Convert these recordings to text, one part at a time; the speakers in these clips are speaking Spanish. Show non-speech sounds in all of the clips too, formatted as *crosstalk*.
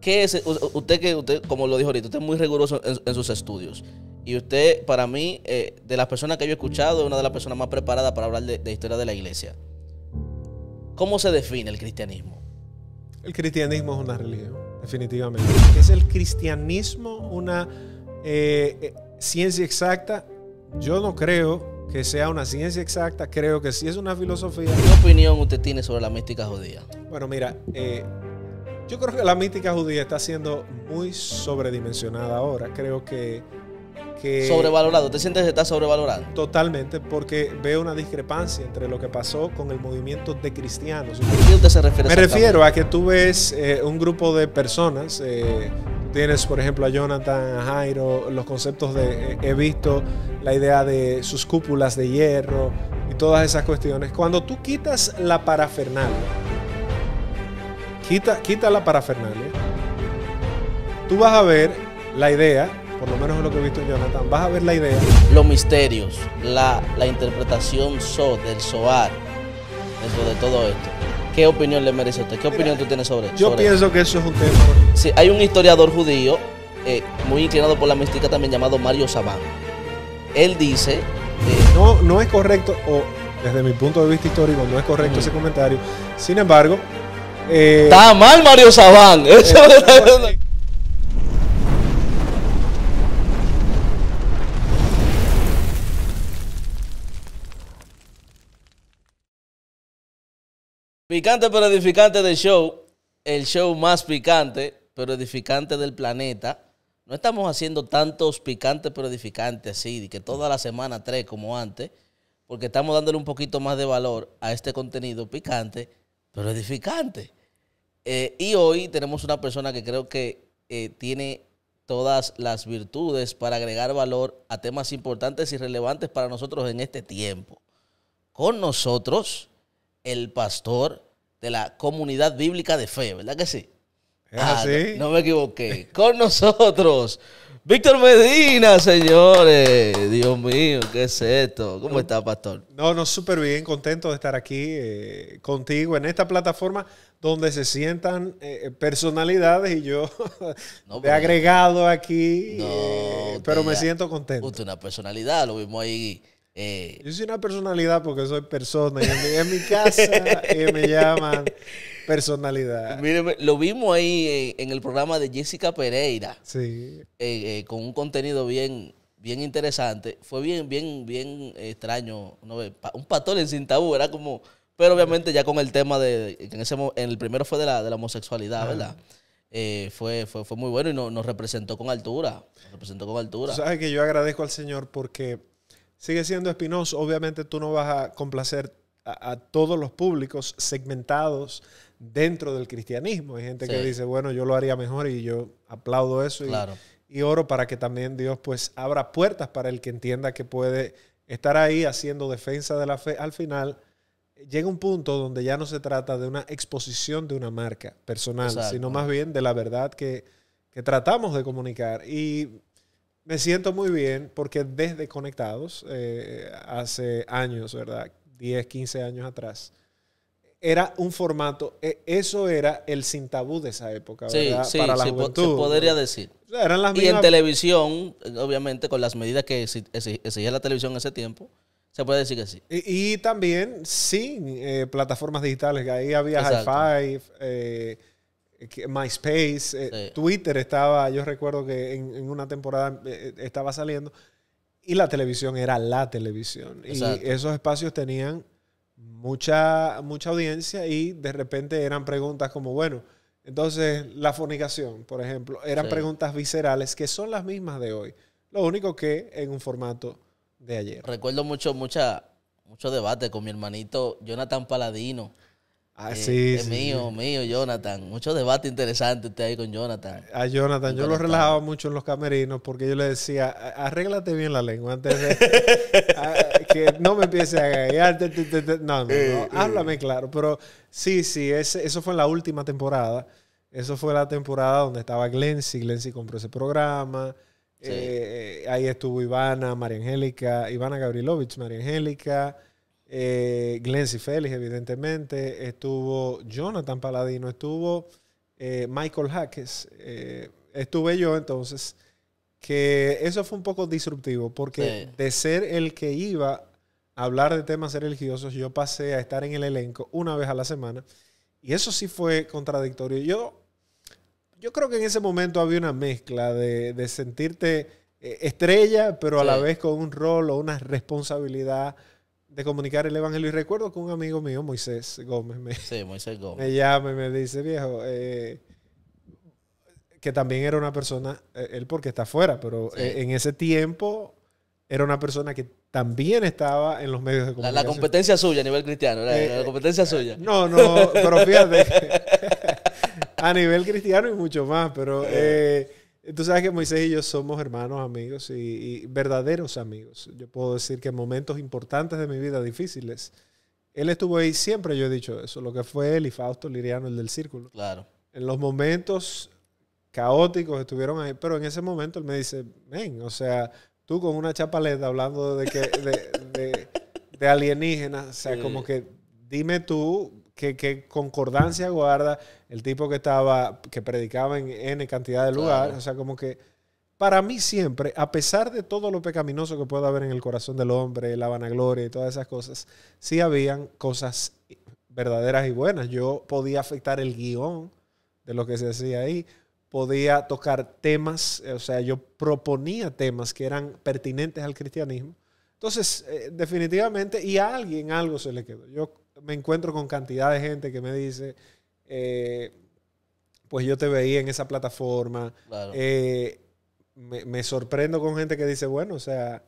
¿Qué es? Usted que, usted, como lo dijo ahorita, usted es muy riguroso en, sus estudios. Y usted, para mí, eh, de las personas que yo he escuchado, es una de las personas más preparadas para hablar de, historia de la iglesia. ¿Cómo se define el cristianismo? El cristianismo es una religión, definitivamente. ¿Es el cristianismo una eh, eh, ciencia exacta? Yo no creo que sea una ciencia exacta, creo que sí es una filosofía. ¿Qué opinión usted tiene sobre la mística judía? Bueno, mira, yo creo que la mítica judía está siendo muy sobredimensionada ahora. Creo que. sobrevalorado. ¿Te sientes que está sobrevalorado? Totalmente, porque veo una discrepancia entre lo que pasó con el movimiento de cristianos. ¿A qué usted se refiere? Me refiero a que tú ves eh, un grupo de personas. Eh, tienes, por ejemplo, a Jonathan, a Jairo, los conceptos de. Eh, he visto la idea de sus cúpulas de hierro y todas esas cuestiones. Cuando tú quitas la parafernalia Quita, quita la parafernalia. Tú vas a ver la idea, por lo menos es lo que he visto en Jonathan, vas a ver la idea. Los misterios, la, la interpretación del SOAR dentro de todo esto. ¿Qué opinión le merece a usted? ¿Qué opinión tú tienes sobre esto? Yo pienso que eso es un tema. hay un historiador judío eh, muy inclinado por la mística también llamado Mario Sabán. Él dice... no, no es correcto, o desde mi punto de vista histórico, no es correcto ese comentario. Sin embargo, eh, Está mal Mario Sabán. Eh, eh, picante pero edificante del show. El show más picante pero edificante del planeta. No estamos haciendo tantos picantes pero edificantes así, de que toda la semana tres como antes, porque estamos dándole un poquito más de valor a este contenido picante pero edificante. Eh, y hoy tenemos una persona que creo que eh, tiene todas las virtudes para agregar valor a temas importantes y relevantes para nosotros en este tiempo. Con nosotros, el pastor de la comunidad bíblica de fe, ¿verdad que sí? Ah, no me equivoqué. Con nosotros, Víctor Medina, señores. Dios mío, ¿qué es esto? ¿Cómo está, Pastor? No, no, súper bien, contento de estar aquí eh, contigo en esta plataforma donde se sientan eh, personalidades y yo he *laughs* agregado aquí, eh, pero me siento contento. Usted una personalidad, lo vimos ahí eh, yo soy una personalidad porque soy persona. Y en, mi, casa me llaman *laughs* personalidad. Míreme, lo vimos ahí en, el programa de Jessica Pereira. Sí. Eh, eh, con un contenido bien, bien interesante. Fue bien, bien, bien extraño. Un patón en sin tabú, era como. Pero obviamente ya con el tema de. En, el primero fue de la, homosexualidad, ¿verdad? fue, fue, muy bueno y nos representó con altura. Nos representó con altura. Sabes que yo agradezco al Señor porque sigue siendo espinoso. Obviamente tú no vas a complacer a, todos los públicos segmentados dentro del cristianismo. Hay gente que dice, bueno, yo lo haría mejor y yo aplaudo eso y, oro para que también Dios pues abra puertas para el que entienda que puede estar ahí haciendo defensa de la fe. Al final llega un punto donde ya no se trata de una exposición de una marca personal, sino más bien de la verdad que, que tratamos de comunicar. Y me siento muy bien porque desde Conectados, eh, hace años, ¿verdad? 10, 15 años atrás, era un formato, e, eso era el sin tabú de esa época, ¿verdad? Sí, sí, Para la se podría decir. y en televisión, obviamente, con las medidas que exigía la televisión en ese tiempo, se puede decir que sí. Y, también sin eh, plataformas digitales, que ahí había Hi-Fi, eh, MySpace, eh, Twitter estaba, yo recuerdo que en, una temporada eh, eh, estaba saliendo, y la televisión era la televisión. Y esos espacios tenían mucha, mucha audiencia y de repente eran preguntas como, bueno, entonces la fornicación, por ejemplo, eran preguntas viscerales que son las mismas de hoy. Lo único que en un formato de ayer. Recuerdo mucho, mucha, mucho debate con mi hermanito Jonathan Paladino así ah, eh, es mío, mío, Jonathan. Mucho debate interesante usted ahí con Jonathan. A Jonathan, yo lo relajaba mucho en los camerinos porque yo le decía, arréglate bien la lengua antes de *laughs* que no me empiece a gallar. No, no, eh, eh. háblame claro. Pero sí, sí, eso fue en la última temporada. Eso fue la temporada donde estaba Glency. Glency compró ese programa. ahí estuvo Ivana, María Angélica, Ivana Gabrilovich, María Angélica eh, Glency Félix, evidentemente, estuvo Jonathan Paladino, estuvo eh, Michael Hackes, eh, estuve yo entonces, que eso fue un poco disruptivo, porque de ser el que iba a hablar de temas religiosos, yo pasé a estar en el elenco una vez a la semana, y eso sí fue contradictorio. Yo, yo creo que en ese momento había una mezcla de, sentirte eh, estrella, pero a la vez con un rol o una responsabilidad de comunicar el evangelio. Y recuerdo que un amigo mío, Moisés Gómez, me, me llama y me dice, viejo, eh, que también era una persona, eh, él porque está afuera, pero eh, en ese tiempo era una persona que también estaba en los medios de comunicación. La, competencia suya a nivel cristiano, la, competencia suya. No, no, pero fíjate, *laughs* a nivel cristiano y mucho más, pero... Eh, Tú sabes que Moisés y yo somos hermanos, amigos y, verdaderos amigos. Yo puedo decir que en momentos importantes de mi vida, difíciles, él estuvo ahí siempre, yo he dicho eso, lo que fue él y Fausto Liriano, el del círculo. Claro. En los momentos caóticos estuvieron ahí, pero en ese momento él me dice, ven, o sea, tú con una chapaleta hablando de, que, de, alienígenas, o sea, como que dime tú que concordancia guarda el tipo que estaba, que predicaba en N cantidad de lugares. O sea, como que para mí siempre, a pesar de todo lo pecaminoso que pueda haber en el corazón del hombre, la vanagloria y todas esas cosas, sí habían cosas verdaderas y buenas. Yo podía afectar el guión de lo que se hacía ahí, podía tocar temas, o sea, yo proponía temas que eran pertinentes al cristianismo. Entonces, eh, definitivamente, y a alguien algo se le quedó. Yo me encuentro con cantidad de gente que me dice, eh, pues yo te veía en esa plataforma. Eh, me, sorprendo con gente que dice, bueno, o sea,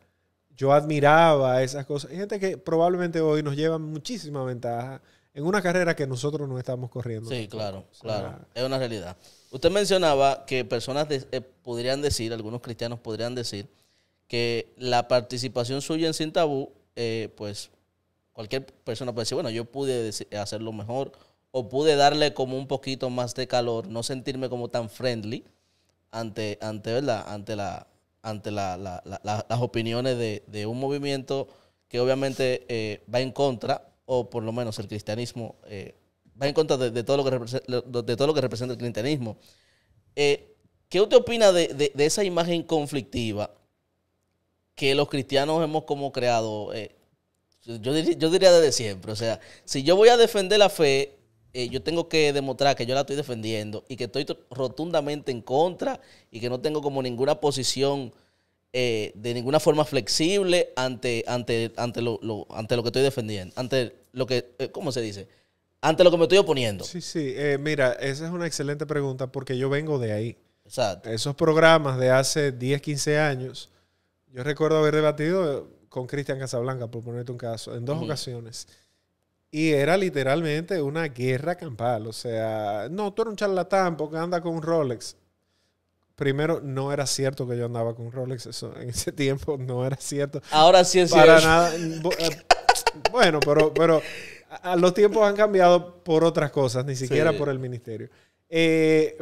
yo admiraba esas cosas. gente que probablemente hoy nos lleva muchísima ventaja en una carrera que nosotros no estamos corriendo. Sí, claro, claro. Es una realidad. Usted mencionaba que personas eh, podrían decir, algunos cristianos podrían decir, que la participación suya en Sin Tabú, pues cualquier persona puede decir, bueno, yo pude hacerlo mejor o pude darle como un poquito más de calor, no sentirme como tan friendly ante, ante, ante, la, ante las opiniones de, un movimiento que obviamente eh, va en contra, o por lo menos el cristianismo eh, va en contra de, todo lo que de todo lo que representa el cristianismo. Eh, ¿Qué usted opina de, esa imagen conflictiva que los cristianos hemos como creado? Yo, diría desde siempre. O sea, si yo voy a defender la fe, eh, yo tengo que demostrar que yo la estoy defendiendo y que estoy rotundamente en contra y que no tengo como ninguna posición eh, de ninguna forma flexible ante, ante, ante, lo, ante lo que estoy defendiendo, ante lo que, eh, ¿cómo se dice? Ante lo que me estoy oponiendo. Sí, sí, mira, esa es una excelente pregunta porque yo vengo de ahí. Exacto. Esos programas de hace 10, 15 años, yo recuerdo haber debatido con Cristian Casablanca, por ponerte un caso, en dos ocasiones. Y era literalmente una guerra campal. O sea, no, tú eres un charlatán porque anda con un Rolex. Primero, no era cierto que yo andaba con Rolex. Eso, en ese tiempo no era cierto. Ahora sí es Para cierto. nada. Eh, bueno, pero, pero los tiempos han cambiado por otras cosas, ni siquiera por el ministerio. Eh,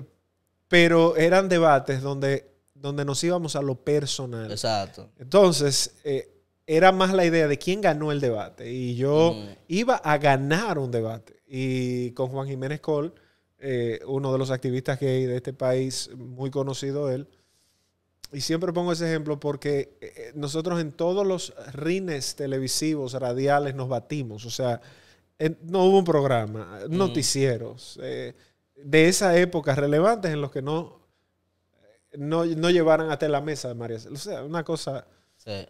pero eran debates donde, donde nos íbamos a lo personal. Exacto. Entonces, eh, era más la idea de quién ganó el debate. Y yo mm. iba a ganar un debate. Y con Juan Jiménez Col, eh, uno de los activistas gay de este país, muy conocido él. Y siempre pongo ese ejemplo porque eh, eh, nosotros en todos los rines televisivos, radiales, nos batimos. O sea, no hubo un programa, mm. noticieros de esa época relevantes en los que no, no, no llevaran hasta la mesa de María. O sea, una cosa... Sí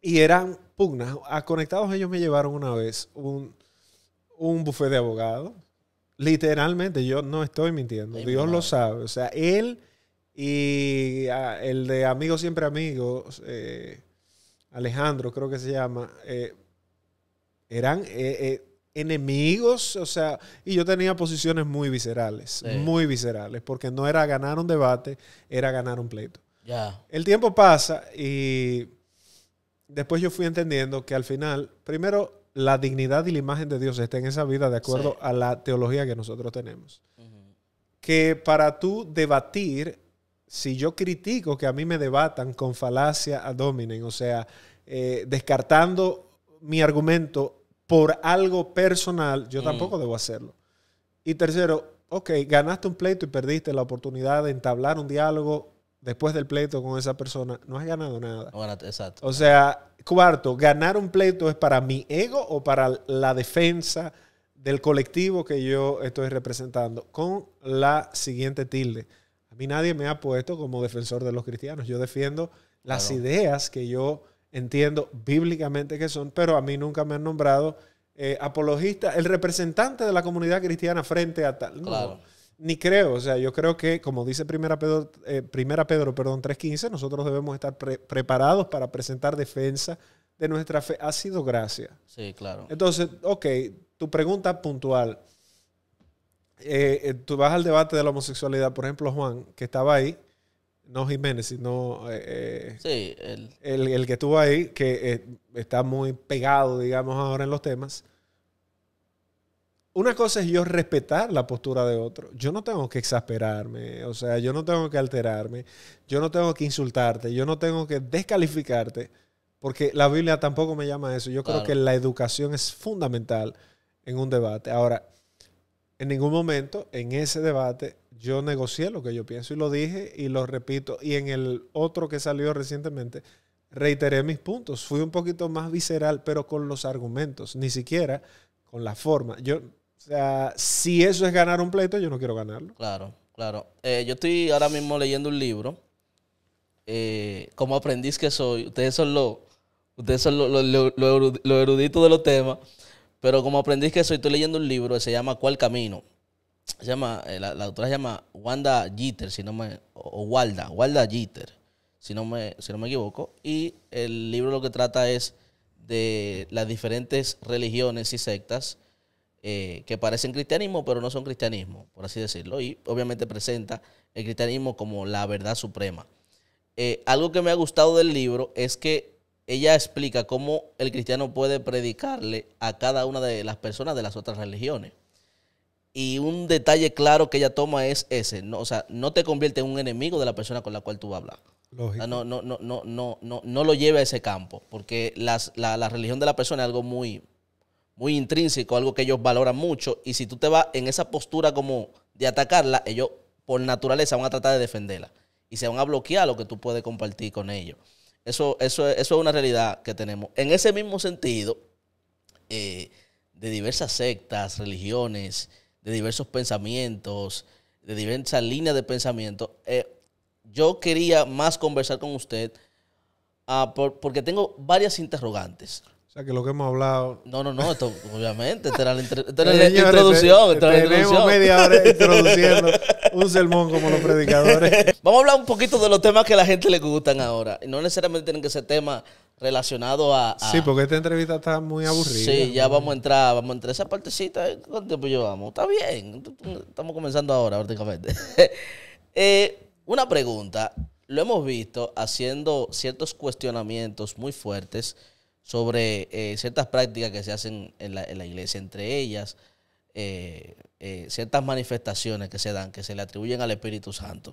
y eran pugnas. A Conectados ellos me llevaron una vez un, un buffet de abogados. Literalmente, yo no estoy mintiendo. Dios lo sabe. O sea, él y ah, el de Amigos Siempre Amigos, eh, Alejandro creo que se llama, eh, eran eh, enemigos. O sea, y yo tenía posiciones muy viscerales. Muy viscerales. Porque no era ganar un debate, era ganar un pleito. El tiempo pasa y después yo fui entendiendo que al final, primero, la dignidad y la imagen de Dios está en esa vida de acuerdo a la teología que nosotros tenemos. Que para tú debatir, si yo critico que a mí me debatan con falacia a hominem, o sea, eh, descartando mi argumento por algo personal, yo mm. tampoco debo hacerlo. Y tercero, ok, ganaste un pleito y perdiste la oportunidad de entablar un diálogo después del pleito con esa persona, no has ganado nada. exacto. O sea, cuarto, ganar un pleito es para mi ego o para la defensa del colectivo que yo estoy representando. Con la siguiente tilde. A mí nadie me ha puesto como defensor de los cristianos. Yo defiendo las ideas que yo entiendo bíblicamente que son, pero a mí nunca me han nombrado eh, apologista, el representante de la comunidad cristiana frente a tal. Claro. Ni creo, o sea, yo creo que, como dice Primera Pedro, eh, Primera Pedro perdón, 3.15, nosotros debemos estar preparados para presentar defensa de nuestra fe. Ha sido gracia. Sí, claro. Entonces, ok, tu pregunta puntual. Eh, eh, tú vas al debate de la homosexualidad, por ejemplo, Juan, que estaba ahí, no Jiménez, sino sí, el... el... que estuvo ahí, que está muy pegado, digamos, ahora en los temas, una cosa es yo respetar la postura de otro. Yo no tengo que exasperarme, o sea, yo no tengo que alterarme, yo no tengo que insultarte, yo no tengo que descalificarte, porque la Biblia tampoco me llama a eso. Yo creo que la educación es fundamental en un debate. Ahora, en ningún momento en ese debate yo negocié lo que yo pienso y lo dije y lo repito. Y en el otro que salió recientemente, reiteré mis puntos. Fui un poquito más visceral, pero con los argumentos, ni siquiera con la forma. Yo o sea, si eso es ganar un pleito, yo no quiero ganarlo. Claro, claro. Eh, yo estoy ahora mismo leyendo un libro. Eh, como aprendiz que soy, ustedes son los ustedes son lo, eruditos de los temas, pero como aprendiz que soy, estoy leyendo un libro que se llama ¿Cuál camino? llama, eh, la, autora se llama Wanda Jeter, si no me, o, Walda, Walda Jeter, si no, me, si no me equivoco, y el libro lo que trata es de las diferentes religiones y sectas eh, que parecen cristianismo, pero no son cristianismo, por así decirlo. Y obviamente presenta el cristianismo como la verdad suprema. Eh, algo que me ha gustado del libro es que ella explica cómo el cristiano puede predicarle a cada una de las personas de las otras religiones. Y un detalle claro que ella toma es ese, no, o sea, no te convierte en un enemigo de la persona con la cual tú hablas. a hablar. no, no, no, no, no, no, no lo lleve a ese campo, porque la religión de la persona es algo muy, muy intrínseco, algo que ellos valoran mucho. Y si tú te vas en esa postura como de atacarla, ellos por naturaleza van a tratar de defenderla. Y se van a bloquear lo que tú puedes compartir con ellos. Eso, eso, es una realidad que tenemos. En ese mismo sentido, eh, de diversas sectas, religiones, de diversos pensamientos, de diversas líneas de pensamiento, eh, yo quería más conversar con usted ah, porque tengo varias interrogantes. O sea, que lo que hemos hablado. No, no, no, esto, obviamente, esta era la, introducción. tenemos media hora *laughs* introduciendo un sermón como los predicadores. Vamos a hablar un poquito de los temas que a la gente le gustan ahora. Y No necesariamente tienen que ser temas relacionados a, Sí, porque esta entrevista está muy aburrida. Sí, ya vamos a entrar, vamos a entrar esa partecita. ¿Cuánto tiempo llevamos? Está bien, estamos comenzando ahora prácticamente. *laughs* Eh, una pregunta. Lo hemos visto haciendo ciertos cuestionamientos muy fuertes sobre eh, ciertas prácticas que se hacen en la, iglesia, entre ellas eh, eh, ciertas manifestaciones que se dan, que se le atribuyen al Espíritu Santo.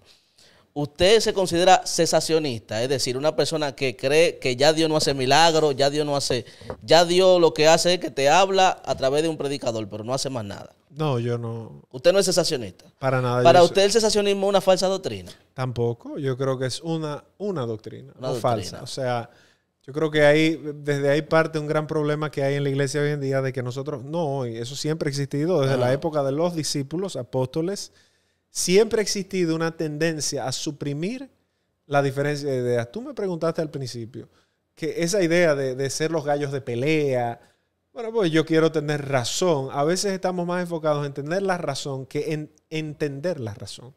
¿Usted se considera cesacionista? Es decir, una persona que cree que ya Dios no hace milagros, ya Dios no hace, ya Dios lo que hace es que te habla a través de un predicador, pero no hace más nada. No, yo no. ¿Usted no es cesacionista? Para nada. ¿Para usted el cesacionismo es una falsa doctrina? Tampoco, yo creo que es una, una doctrina, no falsa. O sea, yo creo que ahí, desde ahí parte un gran problema que hay en la iglesia hoy en día de que nosotros, no, eso siempre ha existido, desde la época de los discípulos, apóstoles, siempre ha existido una tendencia a suprimir la diferencia de ideas. Tú me preguntaste al principio que esa idea de, de ser los gallos de pelea, bueno, pues yo quiero tener razón. A veces estamos más enfocados en tener la razón que en entender la razón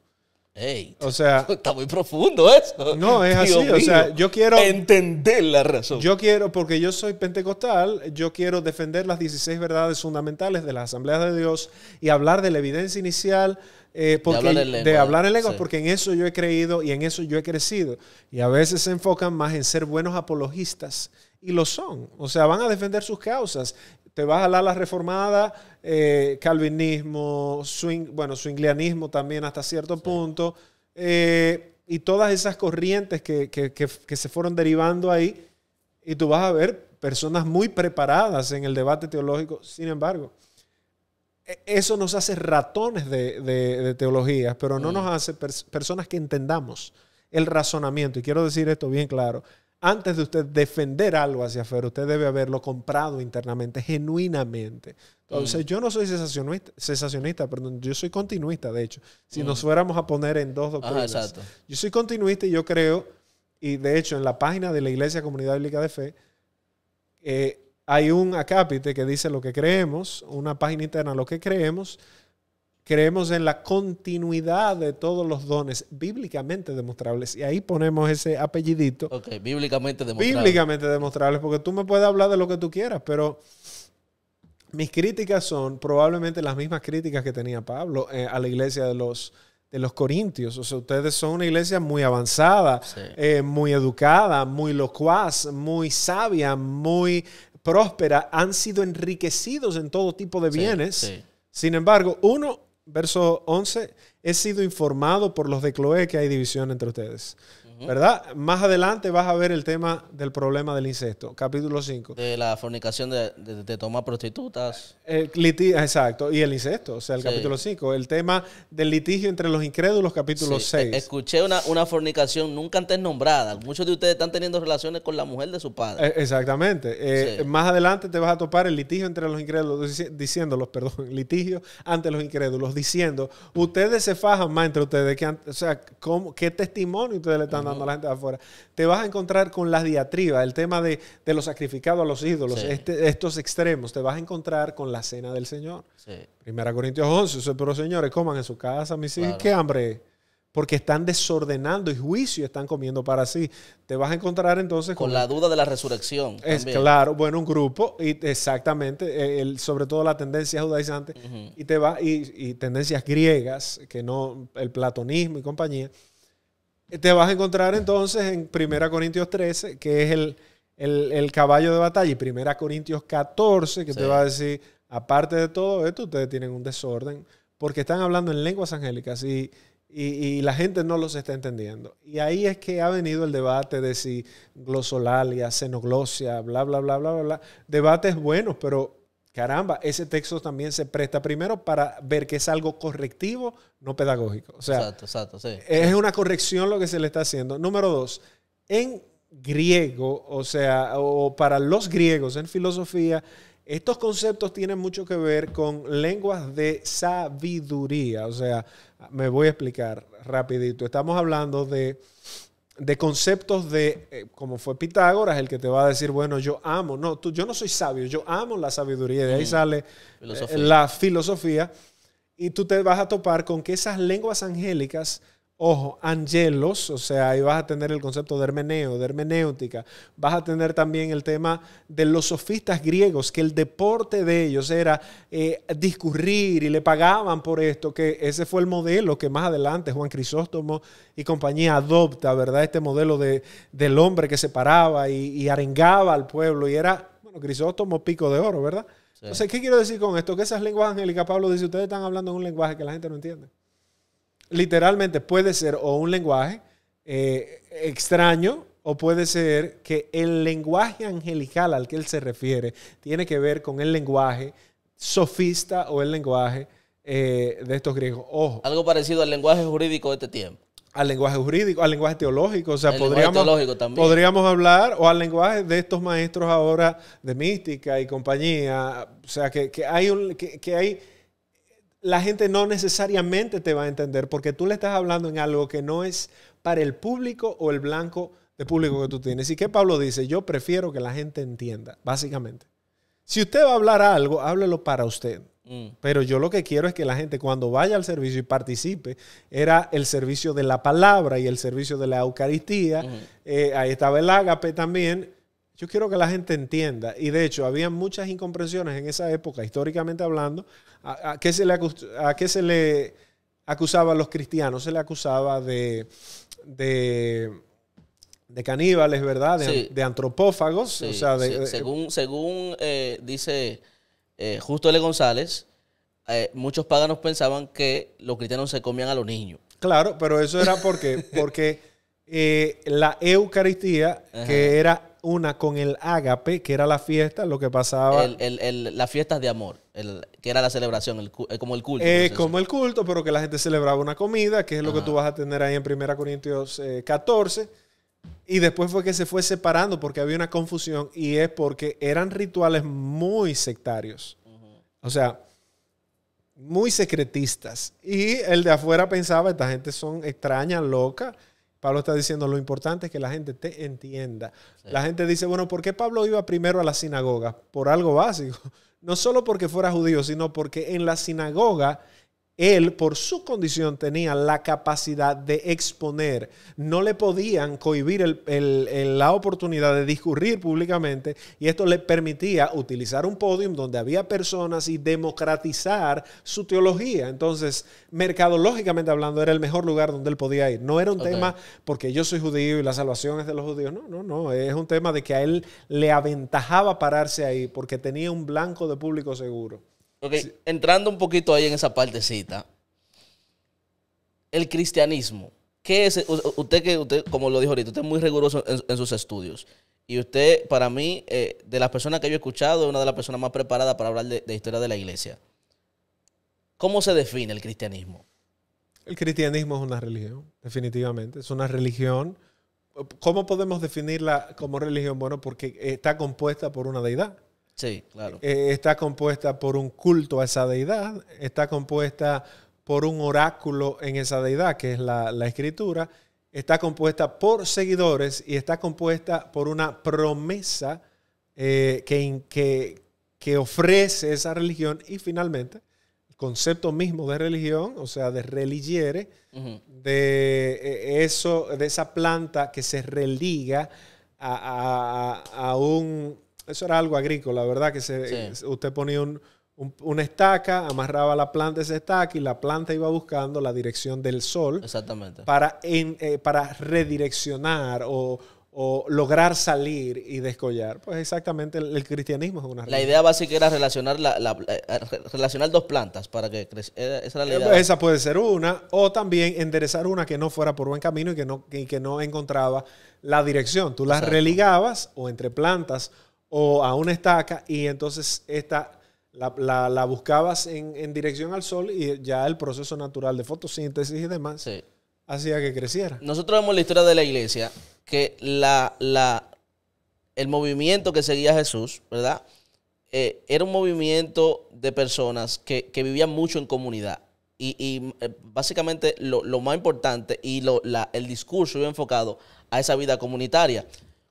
o sea, *laughs* está muy profundo eso. No, es así. O sea, yo quiero entender la razón. Yo quiero, porque yo soy pentecostal, yo quiero defender las 16 verdades fundamentales de las asambleas de Dios y hablar de la evidencia inicial. Eh, de hablar en ego, porque en eso yo he creído y en eso yo he crecido. Y a veces se enfocan más en ser buenos apologistas y lo son. O sea, van a defender sus causas vas a la reformada, eh, calvinismo, swing, bueno, swinglianismo también hasta cierto punto, eh, y todas esas corrientes que, se fueron derivando ahí, y tú vas a ver personas muy preparadas en el debate teológico, sin embargo. E, eso nos hace ratones de, teología, pero no nos hace personas que entendamos el razonamiento. Y quiero decir esto bien claro antes de usted defender algo hacia afuera, usted debe haberlo comprado internamente, genuinamente. Entonces, mm. yo no soy cesacionista, perdón, yo soy continuista, de hecho. Si mm. nos fuéramos a poner en dos doctrinas. yo soy continuista y yo creo, y de hecho, en la página de la Iglesia Comunidad Bíblica de Fe, eh, hay un acápite que dice lo que creemos, una página interna lo que creemos, Creemos en la continuidad de todos los dones bíblicamente demostrables. Y ahí ponemos ese apellidito. Ok, bíblicamente demostrables. Bíblicamente demostrables, porque tú me puedes hablar de lo que tú quieras, pero mis críticas son probablemente las mismas críticas que tenía Pablo eh, a la iglesia de los, de los corintios. O sea, ustedes son una iglesia muy avanzada, eh, muy educada, muy locuaz, muy sabia, muy próspera. Han sido enriquecidos en todo tipo de bienes. Sin embargo, uno verso 11, he sido informado por los de Cloé que hay división entre ustedes. ¿Verdad? Más adelante vas a ver el tema del problema del incesto, capítulo 5. De la fornicación de, de, tomar prostitutas. exacto, y el incesto, o sea, el capítulo 5. El tema del litigio entre los incrédulos, capítulo 6. E-, escuché una, una fornicación nunca antes nombrada. Muchos de ustedes están teniendo relaciones con la mujer de su padre. E-, exactamente. Eh, más adelante te vas a topar el litigio entre los incrédulos, diciéndolos, *laughs* perdón, litigio ante los incrédulos, diciendo, ustedes se fajan más entre ustedes, que, o sea, ¿qué testimonio ustedes le están dando? la gente afuera, te vas a encontrar con las diatribas, el tema de, los sacrificados a los ídolos, este, estos extremos, te vas a encontrar con la cena del Señor. Primera Corintios 11, pero señores, coman en su casa, mis hijos, qué hambre porque están desordenando y juicio están comiendo para sí. Te vas a encontrar entonces con, la duda de la resurrección. Es claro, bueno, un grupo y exactamente, e, sobre todo la tendencia judaizante y te va y, tendencias griegas que no el platonismo y compañía te vas a encontrar entonces en 1 Corintios 13, que es el, caballo de batalla, y 1 Corintios 14, que te va a decir, aparte de todo esto, ustedes tienen un desorden, porque están hablando en lenguas angélicas y, y, la gente no los está entendiendo. Y ahí es que ha venido el debate de si glosolalia, xenoglosia, bla, bla, bla, bla, bla, bla. Debates buenos, pero caramba, ese texto también se presta primero para ver que es algo correctivo, no pedagógico. O sea, exacto, exacto, sí. es una corrección lo que se le está haciendo. Número dos, en griego, o sea, o para los griegos en filosofía, estos conceptos tienen mucho que ver con lenguas de sabiduría. O sea, me voy a explicar rapidito. Estamos hablando de de conceptos de, eh, como fue Pitágoras, el que te va a decir, bueno, yo amo, no, tú, yo no soy sabio, yo amo la sabiduría, de ahí mm. sale eh, la filosofía, y tú te vas a topar con que esas lenguas angélicas Ojo, angelos, o sea, ahí vas a tener el concepto de hermeneo, de hermenéutica. Vas a tener también el tema de los sofistas griegos, que el deporte de ellos era eh, discurrir y le pagaban por esto, que ese fue el modelo que más adelante Juan Crisóstomo y compañía adopta, ¿verdad? Este modelo del hombre que se paraba y, arengaba al pueblo y era, bueno, Crisóstomo pico de oro, ¿verdad? O sea, ¿qué quiero decir con esto? Que esas lenguas angélicas, Pablo dice, ustedes están hablando en un lenguaje que la gente no entiende literalmente puede ser o un lenguaje eh, extraño o puede ser que el lenguaje angelical al que él se refiere tiene que ver con el lenguaje sofista o el lenguaje eh, de estos griegos. Ojo. Algo parecido al lenguaje jurídico de este tiempo. Al lenguaje jurídico, al lenguaje teológico. O sea, también. podríamos hablar o al lenguaje de estos maestros ahora de mística y compañía. O sea, que, hay un, que hay la gente no necesariamente te va a entender porque tú le estás hablando en algo que no es para el público o el blanco de público que tú tienes. ¿Y qué Pablo dice? Yo prefiero que la gente entienda, básicamente. Si usted va a hablar algo, háblelo para usted. Mm. Pero yo lo que quiero es que la gente cuando vaya al servicio y participe, era el servicio de la palabra y el servicio de la Eucaristía. Eh, ahí estaba el ágape también yo quiero que la gente entienda, y de hecho había muchas incomprensiones en esa época, históricamente hablando, a, qué, se le a se le acusaba a los cristianos, se le acusaba de, de, caníbales, ¿verdad? De, antropófagos. Según, según eh, dice eh, Justo L. González, eh, muchos paganos pensaban que los cristianos se comían a los niños. Claro, pero eso era porque, *laughs* porque la Eucaristía, que era una con el ágape, que era la fiesta, lo que pasaba. El, el, las fiestas de amor, que era la celebración, eh, como el culto. Eh, como el culto, pero que la gente celebraba una comida, que es lo que tú vas a tener ahí en 1 Corintios 14. Eh, y después fue que se fue separando porque había una confusión y es porque eran rituales muy sectarios. O sea, muy secretistas. Y el de afuera pensaba, esta gente son extrañas, locas. Pablo está diciendo, lo importante es que la gente te entienda. La gente dice, bueno, ¿por qué Pablo iba primero a la sinagoga? Por algo básico. *laughs* No solo porque fuera judío, sino porque en la sinagoga él por su condición tenía la capacidad de exponer, no le podían cohibir la oportunidad de discurrir públicamente y esto le permitía utilizar un podium donde había personas y democratizar su teología. Entonces, mercadológicamente hablando, era el mejor lugar donde él podía ir. No era un tema porque yo soy judío y la salvación es de los judíos. No, no, no. Es un tema de que a él le aventajaba pararse ahí porque tenía un blanco de público seguro. Entrando un poquito ahí en esa partecita, el cristianismo, ¿qué es? Usted que, usted, como lo dijo ahorita, usted es muy riguroso en, sus estudios. Y usted, para mí, eh, de las personas que yo he escuchado, es una de las personas más preparadas para hablar de, de historia de la iglesia. ¿Cómo se define el cristianismo? El cristianismo es una religión, definitivamente. Es una religión. ¿Cómo podemos definirla como religión? Bueno, porque está compuesta por una deidad. Sí, claro. Eh, está compuesta por un culto a esa deidad, está compuesta por un oráculo en esa deidad, que es la, escritura, está compuesta por seguidores y está compuesta por una promesa eh, que, ofrece esa religión y finalmente el concepto mismo de religión, o sea, de religiere, de eh, eso, de esa planta que se religa a, un, eso era algo agrícola, ¿verdad? Que usted ponía un, una estaca, amarraba la planta esa estaca y la planta iba buscando la dirección del sol. Exactamente. Para, eh, para redireccionar o, lograr salir y descollar. Pues exactamente el, cristianismo es una La idea básica era relacionar, la, eh, relacionar dos plantas para que creciera. Eh, pues, esa, puede ser una, o también enderezar una que no fuera por buen camino y que no, que no encontraba la dirección. Tú las religabas o entre plantas o a una estaca y entonces esta la, buscabas en, dirección al sol y ya el proceso natural de fotosíntesis y demás hacía que creciera. Nosotros vemos la historia de la iglesia, que la, la el movimiento que seguía Jesús, ¿verdad? Eh, era un movimiento de personas que, vivían mucho en comunidad. Y, eh, básicamente lo, más importante y lo, el discurso iba enfocado a esa vida comunitaria.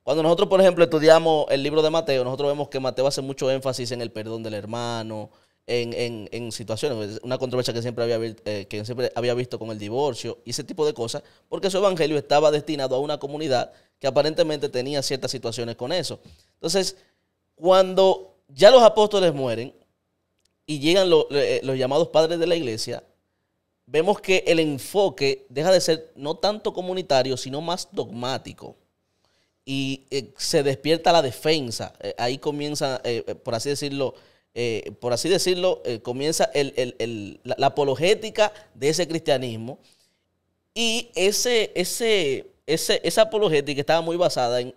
Cuando nosotros, por ejemplo, estudiamos el libro de Mateo, nosotros vemos que Mateo hace mucho énfasis en el perdón del hermano, en, situaciones, una controversia que siempre, había, eh, que siempre había visto con el divorcio y ese tipo de cosas, porque su evangelio estaba destinado a una comunidad que aparentemente tenía ciertas situaciones con eso. Entonces, cuando ya los apóstoles mueren y llegan eh, los llamados padres de la iglesia, vemos que el enfoque deja de ser no tanto comunitario, sino más dogmático y eh, se despierta la defensa. Eh, ahí comienza, eh, por así decirlo, por así decirlo, comienza la, apologética de ese cristianismo. Y ese, ese, esa apologética estaba muy basada en,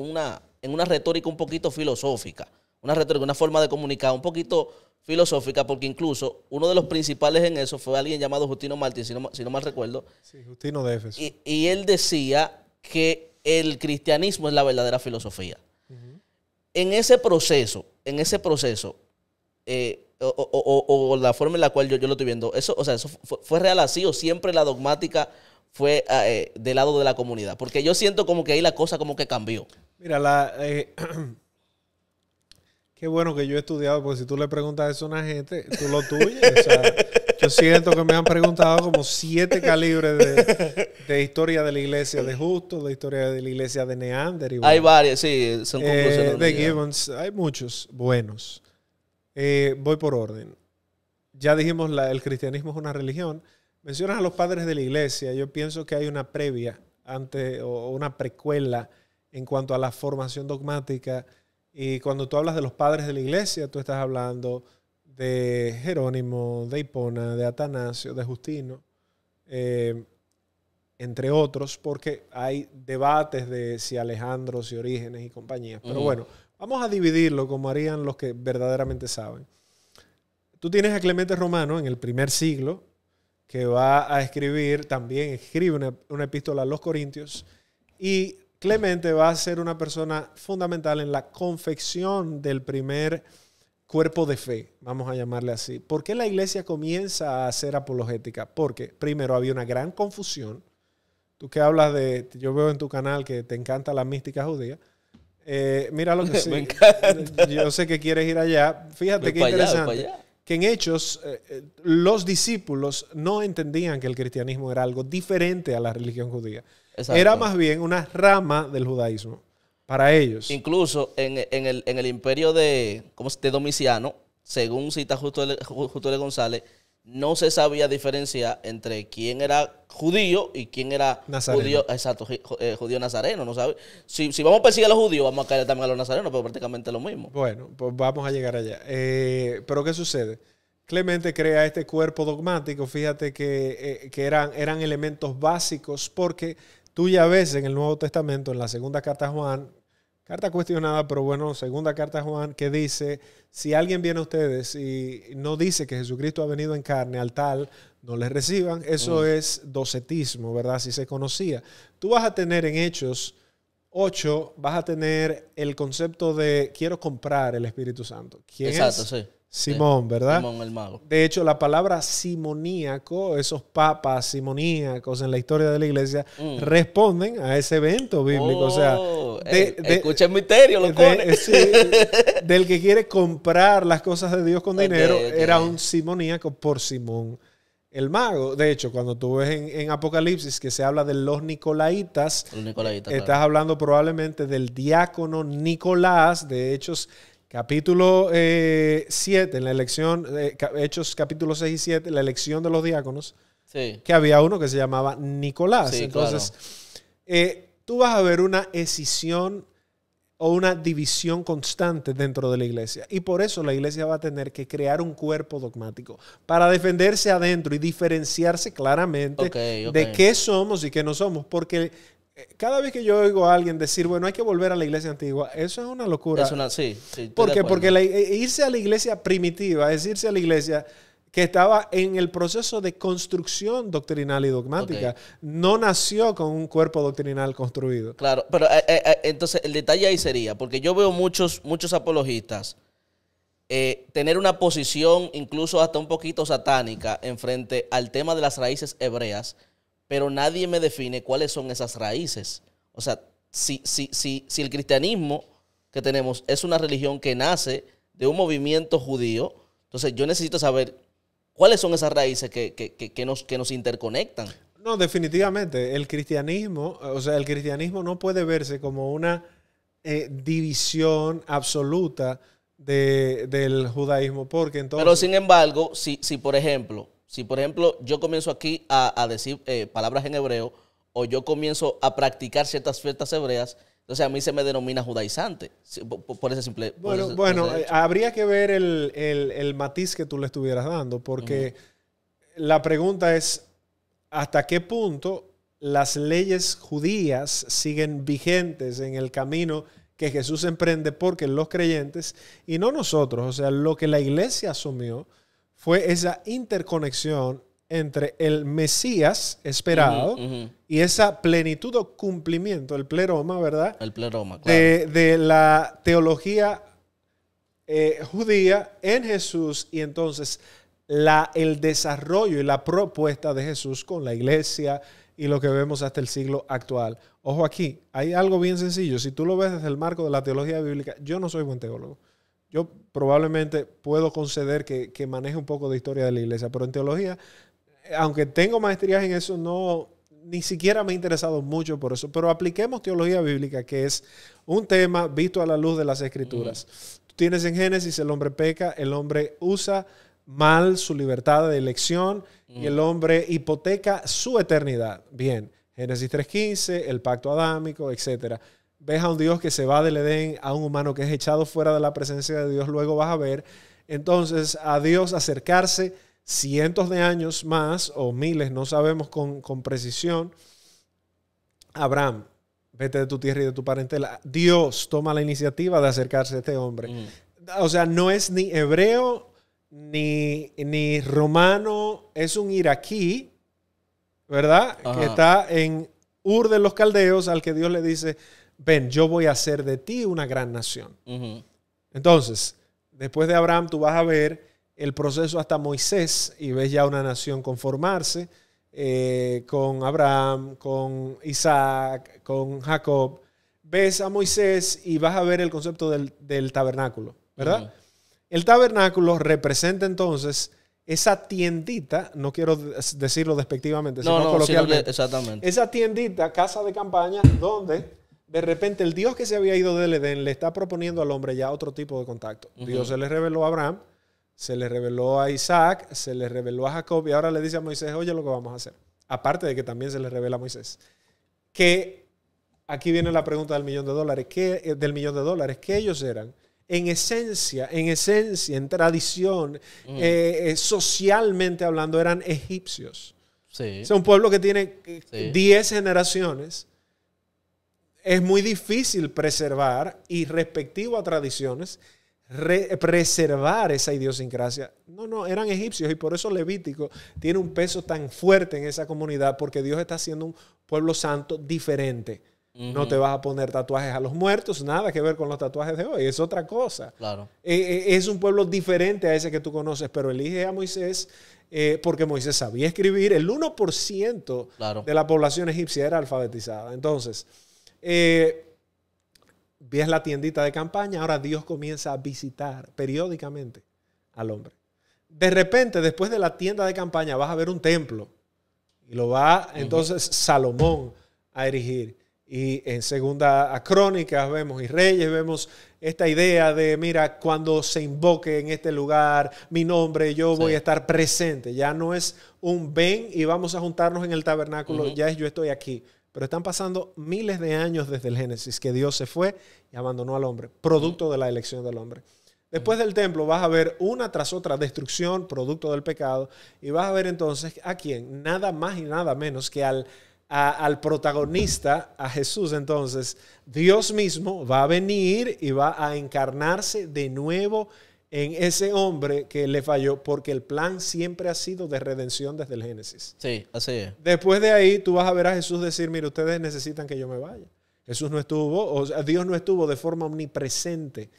una, en una retórica un poquito filosófica, una retórica, una forma de comunicar un poquito filosófica, porque incluso uno de los principales en eso fue alguien llamado Justino Martín, si no, si no mal recuerdo. Sí, Justino de y él decía que el cristianismo es la verdadera filosofía. En ese proceso, en ese proceso, eh, o, la forma en la cual yo, lo estoy viendo, eso, o sea, eso fue, real así o siempre la dogmática fue ah, eh, del lado de la comunidad? Porque yo siento como que ahí la cosa como que cambió. Mira, la, eh, *clears throat* qué bueno que yo he estudiado, porque si tú le preguntas eso a una gente, tú lo tuyas o sea, *laughs* Yo siento que me han preguntado como siete calibres de, historia de la iglesia de Justo, de historia de la iglesia de Neander. Y Hay varias, sí, son eh, de Gibbons, hay muchos buenos. Eh, voy por orden. Ya dijimos, la, el cristianismo es una religión. Mencionas a los padres de la iglesia. Yo pienso que hay una previa o una precuela en cuanto a la formación dogmática. Y cuando tú hablas de los padres de la iglesia, tú estás hablando de Jerónimo, de Hipona, de Atanasio, de Justino, eh, entre otros, porque hay debates de si Alejandro, si Orígenes y compañías. Pero bueno, vamos a dividirlo como harían los que verdaderamente saben. Tú tienes a Clemente Romano en el primer siglo, que va a escribir, también escribe una epístola a los Corintios, y Clemente va a ser una persona fundamental en la confección del primer cuerpo de fe, vamos a llamarle así. ¿Por qué la iglesia comienza a ser apologética? Porque primero había una gran confusión. Tú que hablas de, yo veo en tu canal que te encanta la mística judía. Eh, mira lo que *laughs* sí. Yo sé que quieres ir allá. Fíjate qué interesante. que en Hechos eh, eh, los discípulos no entendían que el cristianismo era algo diferente a la religión judía. Era más bien una rama del judaísmo. Para ellos. Incluso en, el, imperio de, ¿cómo Domiciano, según cita Justo de González, no se sabía diferencia entre quién era judío y quién era judío, exacto, eh, judío nazareno, ¿no sabe. Si, vamos a perseguir a los judíos, vamos a caer también a los nazarenos, pero prácticamente lo mismo. Bueno, pues vamos a llegar allá. Eh, pero ¿qué sucede? Clemente crea este cuerpo dogmático, fíjate que, eh, eran, eran elementos básicos porque Tú ya ves en el Nuevo Testamento, en la segunda carta a Juan, carta cuestionada, pero bueno, segunda carta a Juan, que dice, si alguien viene a ustedes y no dice que Jesucristo ha venido en carne al tal, no les reciban. Eso mm. es docetismo, ¿verdad? Si se conocía. Tú vas a tener en Hechos 8, vas a tener el concepto de quiero comprar el Espíritu Santo. Exacto, sí. Simón, ¿verdad? Simón el mago. De hecho, la palabra simoníaco, esos papas simoníacos en la historia de la iglesia, mm. responden a ese evento bíblico. o sea, oh, eh, escucha el misterio, lo eh, Del que quiere comprar las cosas de Dios con dinero, era un simoníaco por Simón el mago. De hecho, cuando tú ves en, Apocalipsis que se habla de los Nicolaitas, estás hablando probablemente del diácono Nicolás, de Hechos Capítulo 7, eh, en la elección, eh, Hechos capítulo 6 y 7, la elección de los diáconos, que había uno que se llamaba Nicolás. Entonces, eh, tú vas a ver una escisión o una división constante dentro de la iglesia. Y por eso la iglesia va a tener que crear un cuerpo dogmático para defenderse adentro y diferenciarse claramente de qué somos y qué no somos. Porque eh, cada vez que yo oigo a alguien decir, bueno, hay que volver a la iglesia antigua, eso es una locura. Es una, sí, sí. Porque eh, irse a la iglesia primitiva es irse a la iglesia que estaba en el proceso de construcción doctrinal y dogmática. No nació con un cuerpo doctrinal construido. Claro, pero eh, entonces el detalle ahí sería, porque yo veo muchos, muchos apologistas tener una posición incluso hasta un poquito satánica en frente al tema de las raíces hebreas pero nadie me define cuáles son esas raíces. O sea, si, si, si, el cristianismo que tenemos es una religión que nace de un movimiento judío, entonces yo necesito saber cuáles son esas raíces que, nos, que nos interconectan. No, definitivamente. El cristianismo, o sea, el cristianismo no puede verse como una eh, división absoluta del judaísmo, porque Pero sin embargo, si, si por ejemplo, si, por ejemplo, yo comienzo aquí a, decir eh, palabras en hebreo o yo comienzo a practicar ciertas fiestas hebreas, entonces a mí se me denomina judaizante, por, ese simple... bueno, bueno eh, habría que ver el, matiz que tú le estuvieras dando, porque la pregunta es, ¿hasta qué punto las leyes judías siguen vigentes en el camino que Jesús emprende porque los creyentes y no nosotros, o sea, lo que la iglesia asumió fue esa interconexión entre el Mesías esperado y esa plenitud o cumplimiento, el pleroma, ¿verdad? El pleroma, claro. De, la teología eh, judía en Jesús y entonces la, el desarrollo y la propuesta de Jesús con la iglesia y lo que vemos hasta el siglo actual. Ojo aquí, hay algo bien sencillo. Si tú lo ves desde el marco de la teología bíblica, yo no soy buen teólogo. Yo probablemente puedo conceder que, maneje un poco de historia de la iglesia, pero en teología, eh, aunque tengo maestrías en eso, no, ni siquiera me he interesado mucho por eso, pero apliquemos teología bíblica, que es un tema visto a la luz de las escrituras. Tú tienes en Génesis, el hombre peca, el hombre usa mal su libertad de elección y el hombre hipoteca su eternidad. Bien, Génesis 3.15, el pacto adámico, etcétera ves a un Dios que se va de Edén, a un humano que es echado fuera de la presencia de Dios, luego vas a ver entonces a Dios acercarse cientos de años más o miles, no sabemos con, precisión, Abraham, vete de tu tierra y de tu parentela. Dios toma la iniciativa de acercarse a este hombre. Mm. O sea, no es ni hebreo ni, ni romano, es un iraquí, ¿verdad? Que está en Ur de los Caldeos, al que Dios le dice, ven, yo voy a hacer de ti una gran nación. Entonces, después de Abraham, tú vas a ver el proceso hasta Moisés y ves ya una nación conformarse eh, con Abraham, con Isaac, con Jacob. Ves a Moisés y vas a ver el concepto del, tabernáculo, ¿verdad? El tabernáculo representa entonces esa tiendita, no quiero decirlo despectivamente, sino coloquialmente, esa tiendita, casa de campaña, donde de repente el Dios que se había ido del Edén le está proponiendo al hombre ya otro tipo de contacto. Dios se le reveló a Abraham, se le reveló a Isaac, se le reveló a Jacob y ahora le dice a Moisés, oye lo que vamos a hacer. Aparte de que también se le revela a Moisés. Que aquí viene la pregunta del millón de dólares, ¿qué, eh, del millón de dólares, que ellos eran? En esencia, en esencia, en tradición, eh, eh, socialmente hablando, eran egipcios. es un pueblo que tiene 10 generaciones es muy difícil preservar y respectivo a tradiciones, preservar esa idiosincrasia. No, no, eran egipcios y por eso Levítico tiene un peso tan fuerte en esa comunidad porque Dios está haciendo un pueblo santo diferente. No te vas a poner tatuajes a los muertos, nada que ver con los tatuajes de hoy, es otra cosa. Claro. Eh, eh, es un pueblo diferente a ese que tú conoces, pero elige a Moisés eh, porque Moisés sabía escribir. El 1% de la población egipcia era alfabetizada. Entonces, eh, ves la tiendita de campaña, ahora Dios comienza a visitar periódicamente al hombre. De repente, después de la tienda de campaña, vas a ver un templo y lo va entonces Salomón a erigir. Y en segunda crónicas vemos y reyes, vemos esta idea de, mira, cuando se invoque en este lugar mi nombre, yo voy a estar presente. Ya no es un ven y vamos a juntarnos en el tabernáculo, ya es yo estoy aquí. Pero están pasando miles de años desde el Génesis, que Dios se fue y abandonó al hombre, producto de la elección del hombre. Después del templo vas a ver una tras otra destrucción, producto del pecado, y vas a ver entonces a quién, nada más y nada menos que al, al protagonista, a Jesús. Entonces, Dios mismo va a venir y va a encarnarse de nuevo en ese hombre que le falló, porque el plan siempre ha sido de redención desde el Génesis. Sí, así es. Después de ahí tú vas a ver a Jesús decir, mire, ustedes necesitan que yo me vaya. Jesús no estuvo, o sea, Dios no estuvo de forma omnipresente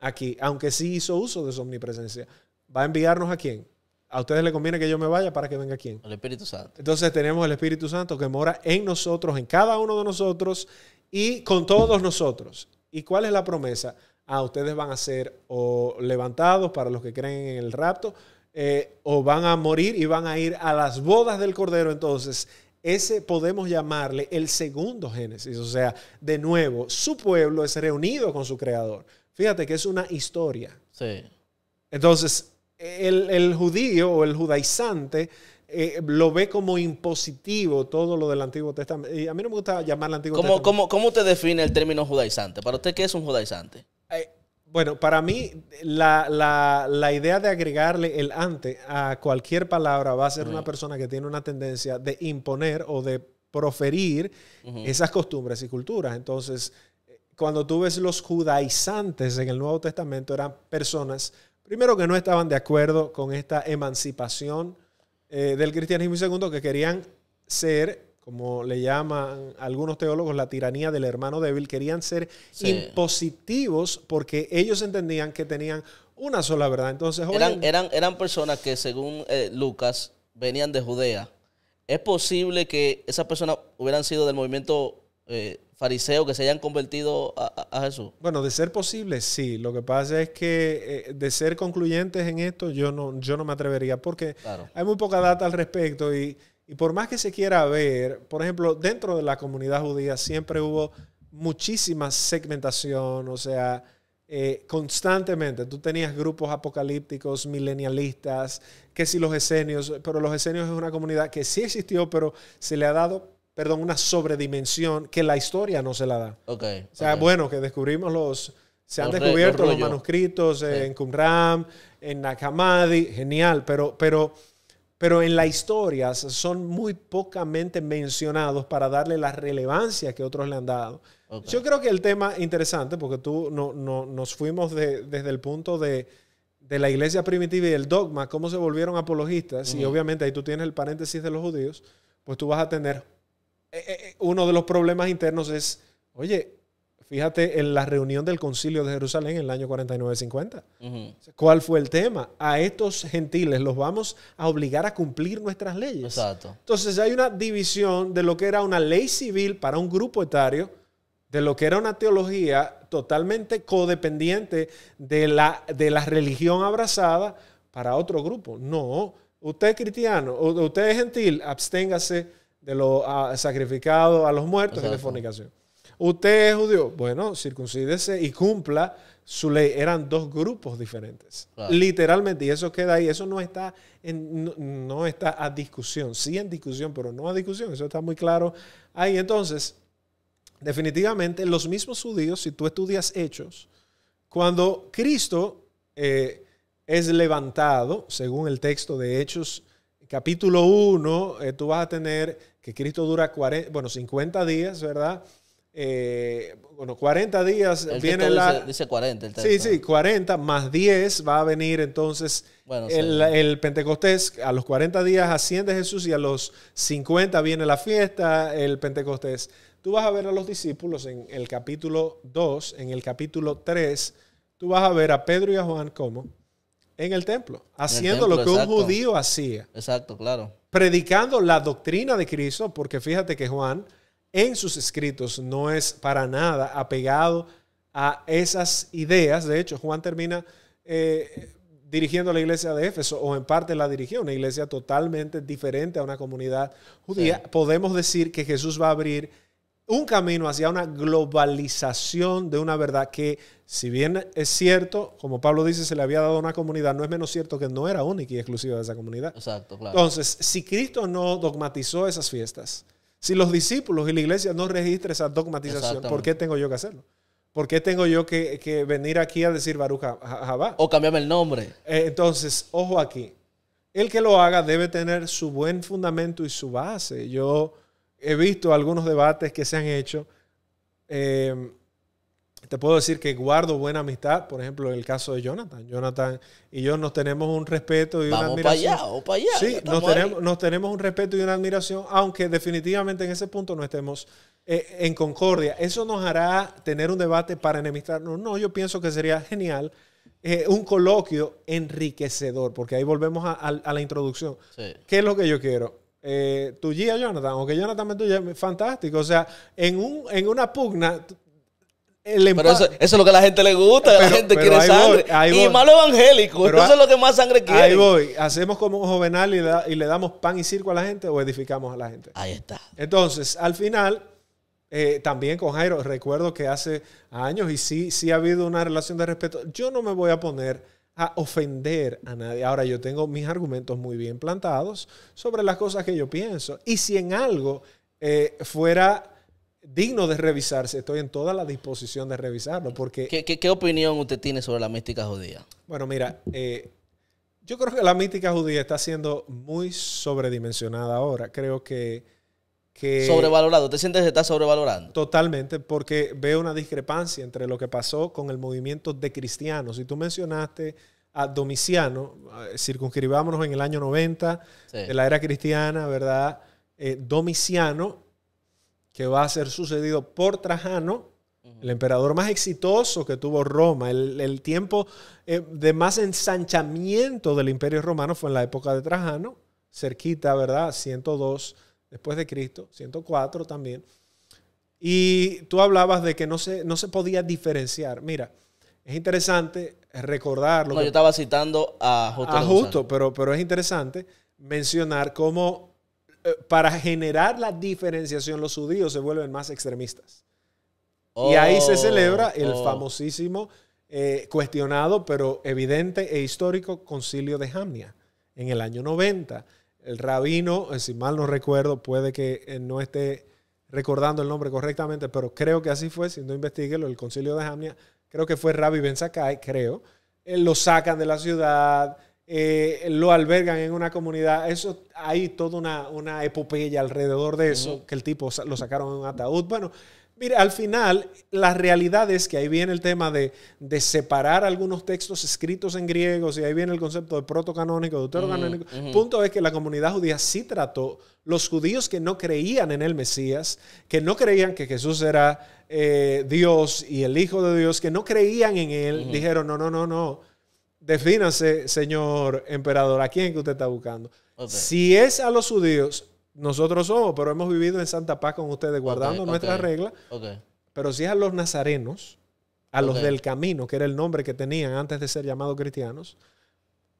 aquí, aunque sí hizo uso de su omnipresencia. ¿Va a enviarnos a quién? A ustedes les conviene que yo me vaya para que venga quién? Al Espíritu Santo. Entonces tenemos el Espíritu Santo que mora en nosotros, en cada uno de nosotros y con todos nosotros. ¿Y cuál es la promesa? ah, ustedes van a ser o levantados para los que creen en el rapto, eh, o van a morir y van a ir a las bodas del Cordero. Entonces, ese podemos llamarle el segundo Génesis. O sea, de nuevo, su pueblo es reunido con su creador. Fíjate que es una historia. Sí. Entonces, el, el judío o el judaizante eh, lo ve como impositivo todo lo del Antiguo Testamento. Y a mí no me gusta llamar Antiguo Testamento. ¿Cómo, ¿Cómo te define el término judaizante? ¿Para usted qué es un judaizante? Eh, bueno, para mí la, idea de agregarle el ante a cualquier palabra va a ser una persona que tiene una tendencia de imponer o de proferir esas costumbres y culturas. Entonces, cuando tú ves los judaizantes en el Nuevo Testamento, eran personas, primero que no estaban de acuerdo con esta emancipación eh, del cristianismo y segundo, que querían ser, como le llaman algunos teólogos, la tiranía del hermano débil, querían ser impositivos porque ellos entendían que tenían una sola verdad. Entonces, eran, eran, eran personas que, según eh, Lucas, venían de Judea. ¿Es posible que esas personas hubieran sido del movimiento eh, fariseos que se hayan convertido a, Jesús? Bueno, de ser posible, sí. Lo que pasa es que eh, de ser concluyentes en esto, yo no, yo no me atrevería porque hay muy poca data al respecto y, por más que se quiera ver, por ejemplo, dentro de la comunidad judía siempre hubo muchísima segmentación, o sea... Eh, constantemente. Tú tenías grupos apocalípticos, milenialistas, que si los esenios, pero los esenios es una comunidad que sí existió, pero se le ha dado perdón, una sobredimensión que la historia no se la da. o sea, bueno, que descubrimos los, se han descubierto los, manuscritos eh, en Qumran, en Nakamadi, genial, pero, pero, pero en la historia son muy pocamente mencionados para darle la relevancia que otros le han dado. Yo creo que el tema interesante, porque tú no, nos fuimos desde el punto de, la iglesia primitiva y el dogma, cómo se volvieron apologistas, y obviamente ahí tú tienes el paréntesis de los judíos, pues tú vas a tener eh, eh, eh, uno de los problemas internos es, oye, fíjate en la reunión del concilio de Jerusalén en el año 49-50. ¿Cuál fue el tema? A estos gentiles los vamos a obligar a cumplir nuestras leyes. Exacto. Entonces hay una división de lo que era una ley civil para un grupo etario, de lo que era una teología totalmente codependiente de la, de la religión abrazada para otro grupo. No, usted es cristiano, usted es gentil, absténgase de lo ah, sacrificado a los muertos, de de fornicación. Usted es judío, bueno, circuncídese y cumpla su ley. Eran dos grupos diferentes, literalmente, y eso queda ahí. Eso no está, no, está a discusión, sí en discusión, pero no a discusión. Eso está muy claro ahí. Entonces, definitivamente, los mismos judíos, si tú estudias hechos, cuando Cristo eh, es levantado, según el texto de Hechos capítulo 1, eh, tú vas a tener que Cristo dura 40, bueno, 50 días, ¿verdad? Eh, bueno, 40 días viene la... Dice, dice 40 el texto. Sí, sí, 40 más 10 va a venir entonces el, el, Pentecostés. A los 40 días asciende Jesús y a los 50 viene la fiesta, el Pentecostés. Tú vas a ver a los discípulos en el capítulo 2, en el capítulo 3, tú vas a ver a Pedro y a Juan como en el templo, haciendo lo que un judío hacía. Exacto, claro. Predicando la doctrina de Cristo, porque fíjate que Juan en sus escritos no es para nada apegado a esas ideas. De hecho, Juan termina eh, dirigiendo la iglesia de Éfeso, o en parte la dirigió, una iglesia totalmente diferente a una comunidad judía. Podemos decir que Jesús va a abrir un camino hacia una globalización de una verdad que, si bien es cierto, como Pablo dice, se le había dado a una comunidad, no es menos cierto que no era única y exclusiva de esa comunidad. Exacto, claro. Entonces, si Cristo no dogmatizó esas fiestas, si los discípulos y la iglesia no registran esa dogmatización, ¿por qué tengo yo que hacerlo? ¿Por qué tengo yo que, venir aquí a decir Baruja Jabá? O cambiarme el nombre. Eh, entonces, ojo aquí. El que lo haga debe tener su buen fundamento y su base. Yo he visto algunos debates que se han hecho. Em, te puedo decir que guardo buena amistad, por ejemplo, en el caso de Jonathan. Jonathan y yo nos tenemos un respeto y una admiración. Para allá, o para allá, sí, nos tenemos, un respeto y una admiración, aunque definitivamente en ese punto no estemos eh, en concordia. ¿Eso nos hará tener un debate para enemistarnos? No, yo pienso que sería genial eh, un coloquio enriquecedor, porque ahí volvemos a, la introducción. ¿Qué es lo que yo quiero? eh, Jonathan o Jonathan me fantástico. O sea, en, un, en una pugna, pero eso, es lo que a la gente le gusta, la gente quiere sangre. y malo evangélico, eso es lo que más sangre quiere. Ahí voy, hacemos como un jovenal y, le damos pan y circo a la gente o edificamos a la gente. Ahí está. Entonces, al final, eh, también con Jairo, recuerdo que hace años y sí, sí ha habido una relación de respeto. Yo no me voy a poner a ofender a nadie. Ahora yo tengo mis argumentos muy bien plantados sobre las cosas que yo pienso. Y si en algo eh, fuera digno de revisarse, estoy en toda la disposición de revisarlo. Porque, ¿Qué, opinión usted tiene sobre la mística judía? Bueno, mira, eh, yo creo que la mística judía está siendo muy sobredimensionada ahora. Creo que Sobrevalorado, ¿te sientes que está sobrevalorando? Totalmente, porque veo una discrepancia entre lo que pasó con el movimiento de cristianos. Y tú mencionaste a Domiciano, eh, circunscribámonos en el año 90 en la era cristiana, ¿verdad? Eh, Domiciano, que va a ser sucedido por Trajano, el emperador más exitoso que tuvo Roma, el, tiempo eh, de más ensanchamiento del imperio romano fue en la época de Trajano, cerquita, ¿verdad? 102 después de Cristo, 104 también. Y tú hablabas de que no se, no se podía diferenciar. Mira, es interesante recordarlo. No, yo estaba citando a Justo. A Justo, pero, pero es interesante mencionar cómo eh, para generar la diferenciación los judíos se vuelven más extremistas. y ahí se oh, celebra el oh. famosísimo, eh, cuestionado, pero evidente e histórico concilio de Jamnia en el año 90 el rabino, eh, si mal no recuerdo, puede que eh, no esté recordando el nombre correctamente, pero creo que así fue, si no lo el concilio de Jamnia, creo que fue Rabbi Ben Sakai, creo. lo sacan de la ciudad, eh, lo albergan en una comunidad. Eso, hay toda una, una epopeya alrededor de eso, que el tipo lo sacaron en un ataúd. Bueno, Mire, al final, la realidad es que ahí viene el tema de, separar algunos textos escritos en griego, y ahí viene el concepto de protocanónico, de Uh Punto es que la comunidad judía sí trató los judíos que no creían en el Mesías, que no creían que Jesús era eh, Dios y el Hijo de Dios, que no creían en él, dijeron, no, no, no, no, defínase, señor emperador, ¿a quién que usted está buscando? Si es a los judíos, nosotros somos, pero hemos vivido en Santa Paz con ustedes, guardando nuestras reglas. Pero si es a los nazarenos, a los del camino, que era el nombre que tenían antes de ser llamados cristianos,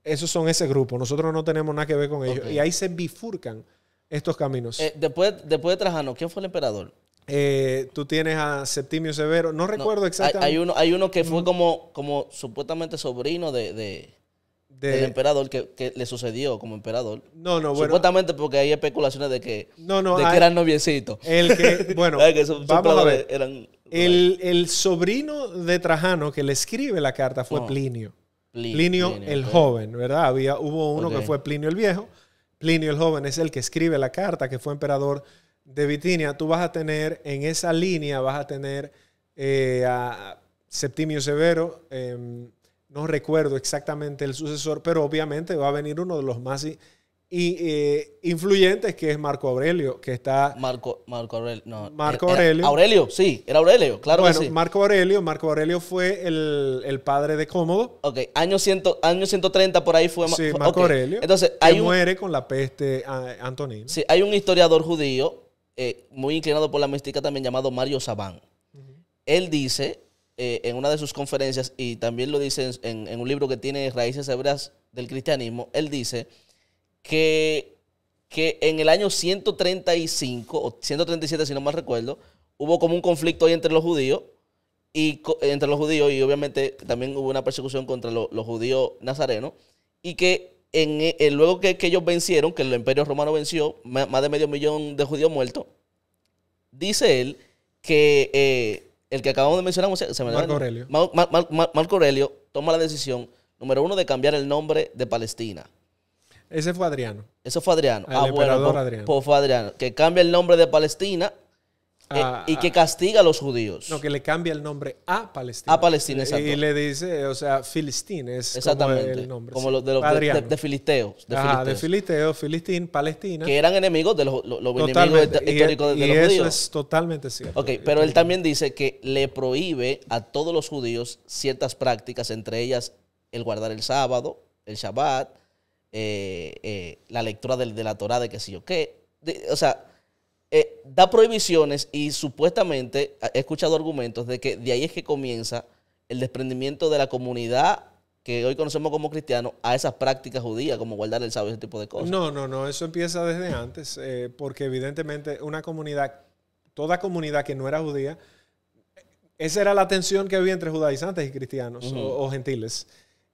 esos son ese grupo. Nosotros no tenemos nada que ver con ellos. Y ahí se bifurcan estos caminos. Eh, después, después de Trajano, ¿quién fue el emperador? Eh, tú tienes a Septimio Severo. No recuerdo exactamente. Hay, uno, hay uno que fue mm. como, como supuestamente sobrino de del emperador que, le sucedió como emperador. No, no, bueno. Supuestamente porque hay especulaciones de que, no, no, de que eran noviecitos. El que, *laughs* bueno, vamos a ver. el, sobrino de Trajano que le escribe la carta fue Plinio. Plinio. el joven, ¿verdad? Había, hubo uno que fue Plinio el viejo. Plinio el joven es el que escribe la carta que fue emperador de Bitinia. Tú vas a tener, en esa línea vas a tener eh, a Septimio Severo. Em, no recuerdo exactamente el sucesor, pero obviamente va a venir uno de los más y, eh, influyentes, que es Marco Aurelio, que está... Marco, Marco Aurelio, Marco Aurelio. sí, era Aurelio, claro que sí. Marco Aurelio, Marco Aurelio fue el, padre de Cómodo. Ok, año, ciento, 130 por ahí fue... Sí, Marco Aurelio, Entonces, hay muere con la peste ah, Antonina. Sí, hay un historiador judío eh, muy inclinado por la mística también llamado Mario Sabán. Él dice eh, en una de sus conferencias, y también lo dice en, un libro que tiene Raíces hebras del Cristianismo, él dice que, que en el año 135, o 137 si no mal recuerdo, hubo como un conflicto ahí entre los judíos, y entre los judíos, y obviamente también hubo una persecución contra los judíos nazarenos, y que en, eh, luego que, ellos vencieron, que el imperio romano venció, más, de medio millón de judíos muertos, dice él que eh, el que acabamos de mencionar, se me Marco, Aurelio. Marco Aurelio toma la decisión, número uno, de cambiar el nombre de Palestina. Ese fue Adriano. Eso fue Adriano. El ah, pues, Adriano. Pues fue Adriano. Que cambia el nombre de Palestina eh, ah, y que ah. castiga a los judíos. No, que le cambia el nombre a Palestina. A Palestina, exacto. Y le dice, o sea, Filistín es como el nombre. Como los de, los de, de, filisteos. De de filisteos, Filistín, Palestina. Que eran enemigos de los, los, enemigos históricos de, y eso es totalmente cierto. Ok, pero él también dice que le prohíbe a todos los judíos ciertas prácticas, entre ellas el guardar el sábado, el Shabbat, eh, eh, la lectura de, de la Torah, de qué sé yo qué. o sea, eh, da prohibiciones y supuestamente ah, he escuchado argumentos de que de ahí es que comienza el desprendimiento de la comunidad que hoy conocemos como cristiano a esas prácticas judías, como guardar el sábado, ese tipo de cosas. No, no, no, eso empieza desde antes, eh, porque evidentemente una comunidad, toda comunidad que no era judía, esa era la tensión que había entre judaizantes y cristianos o, gentiles.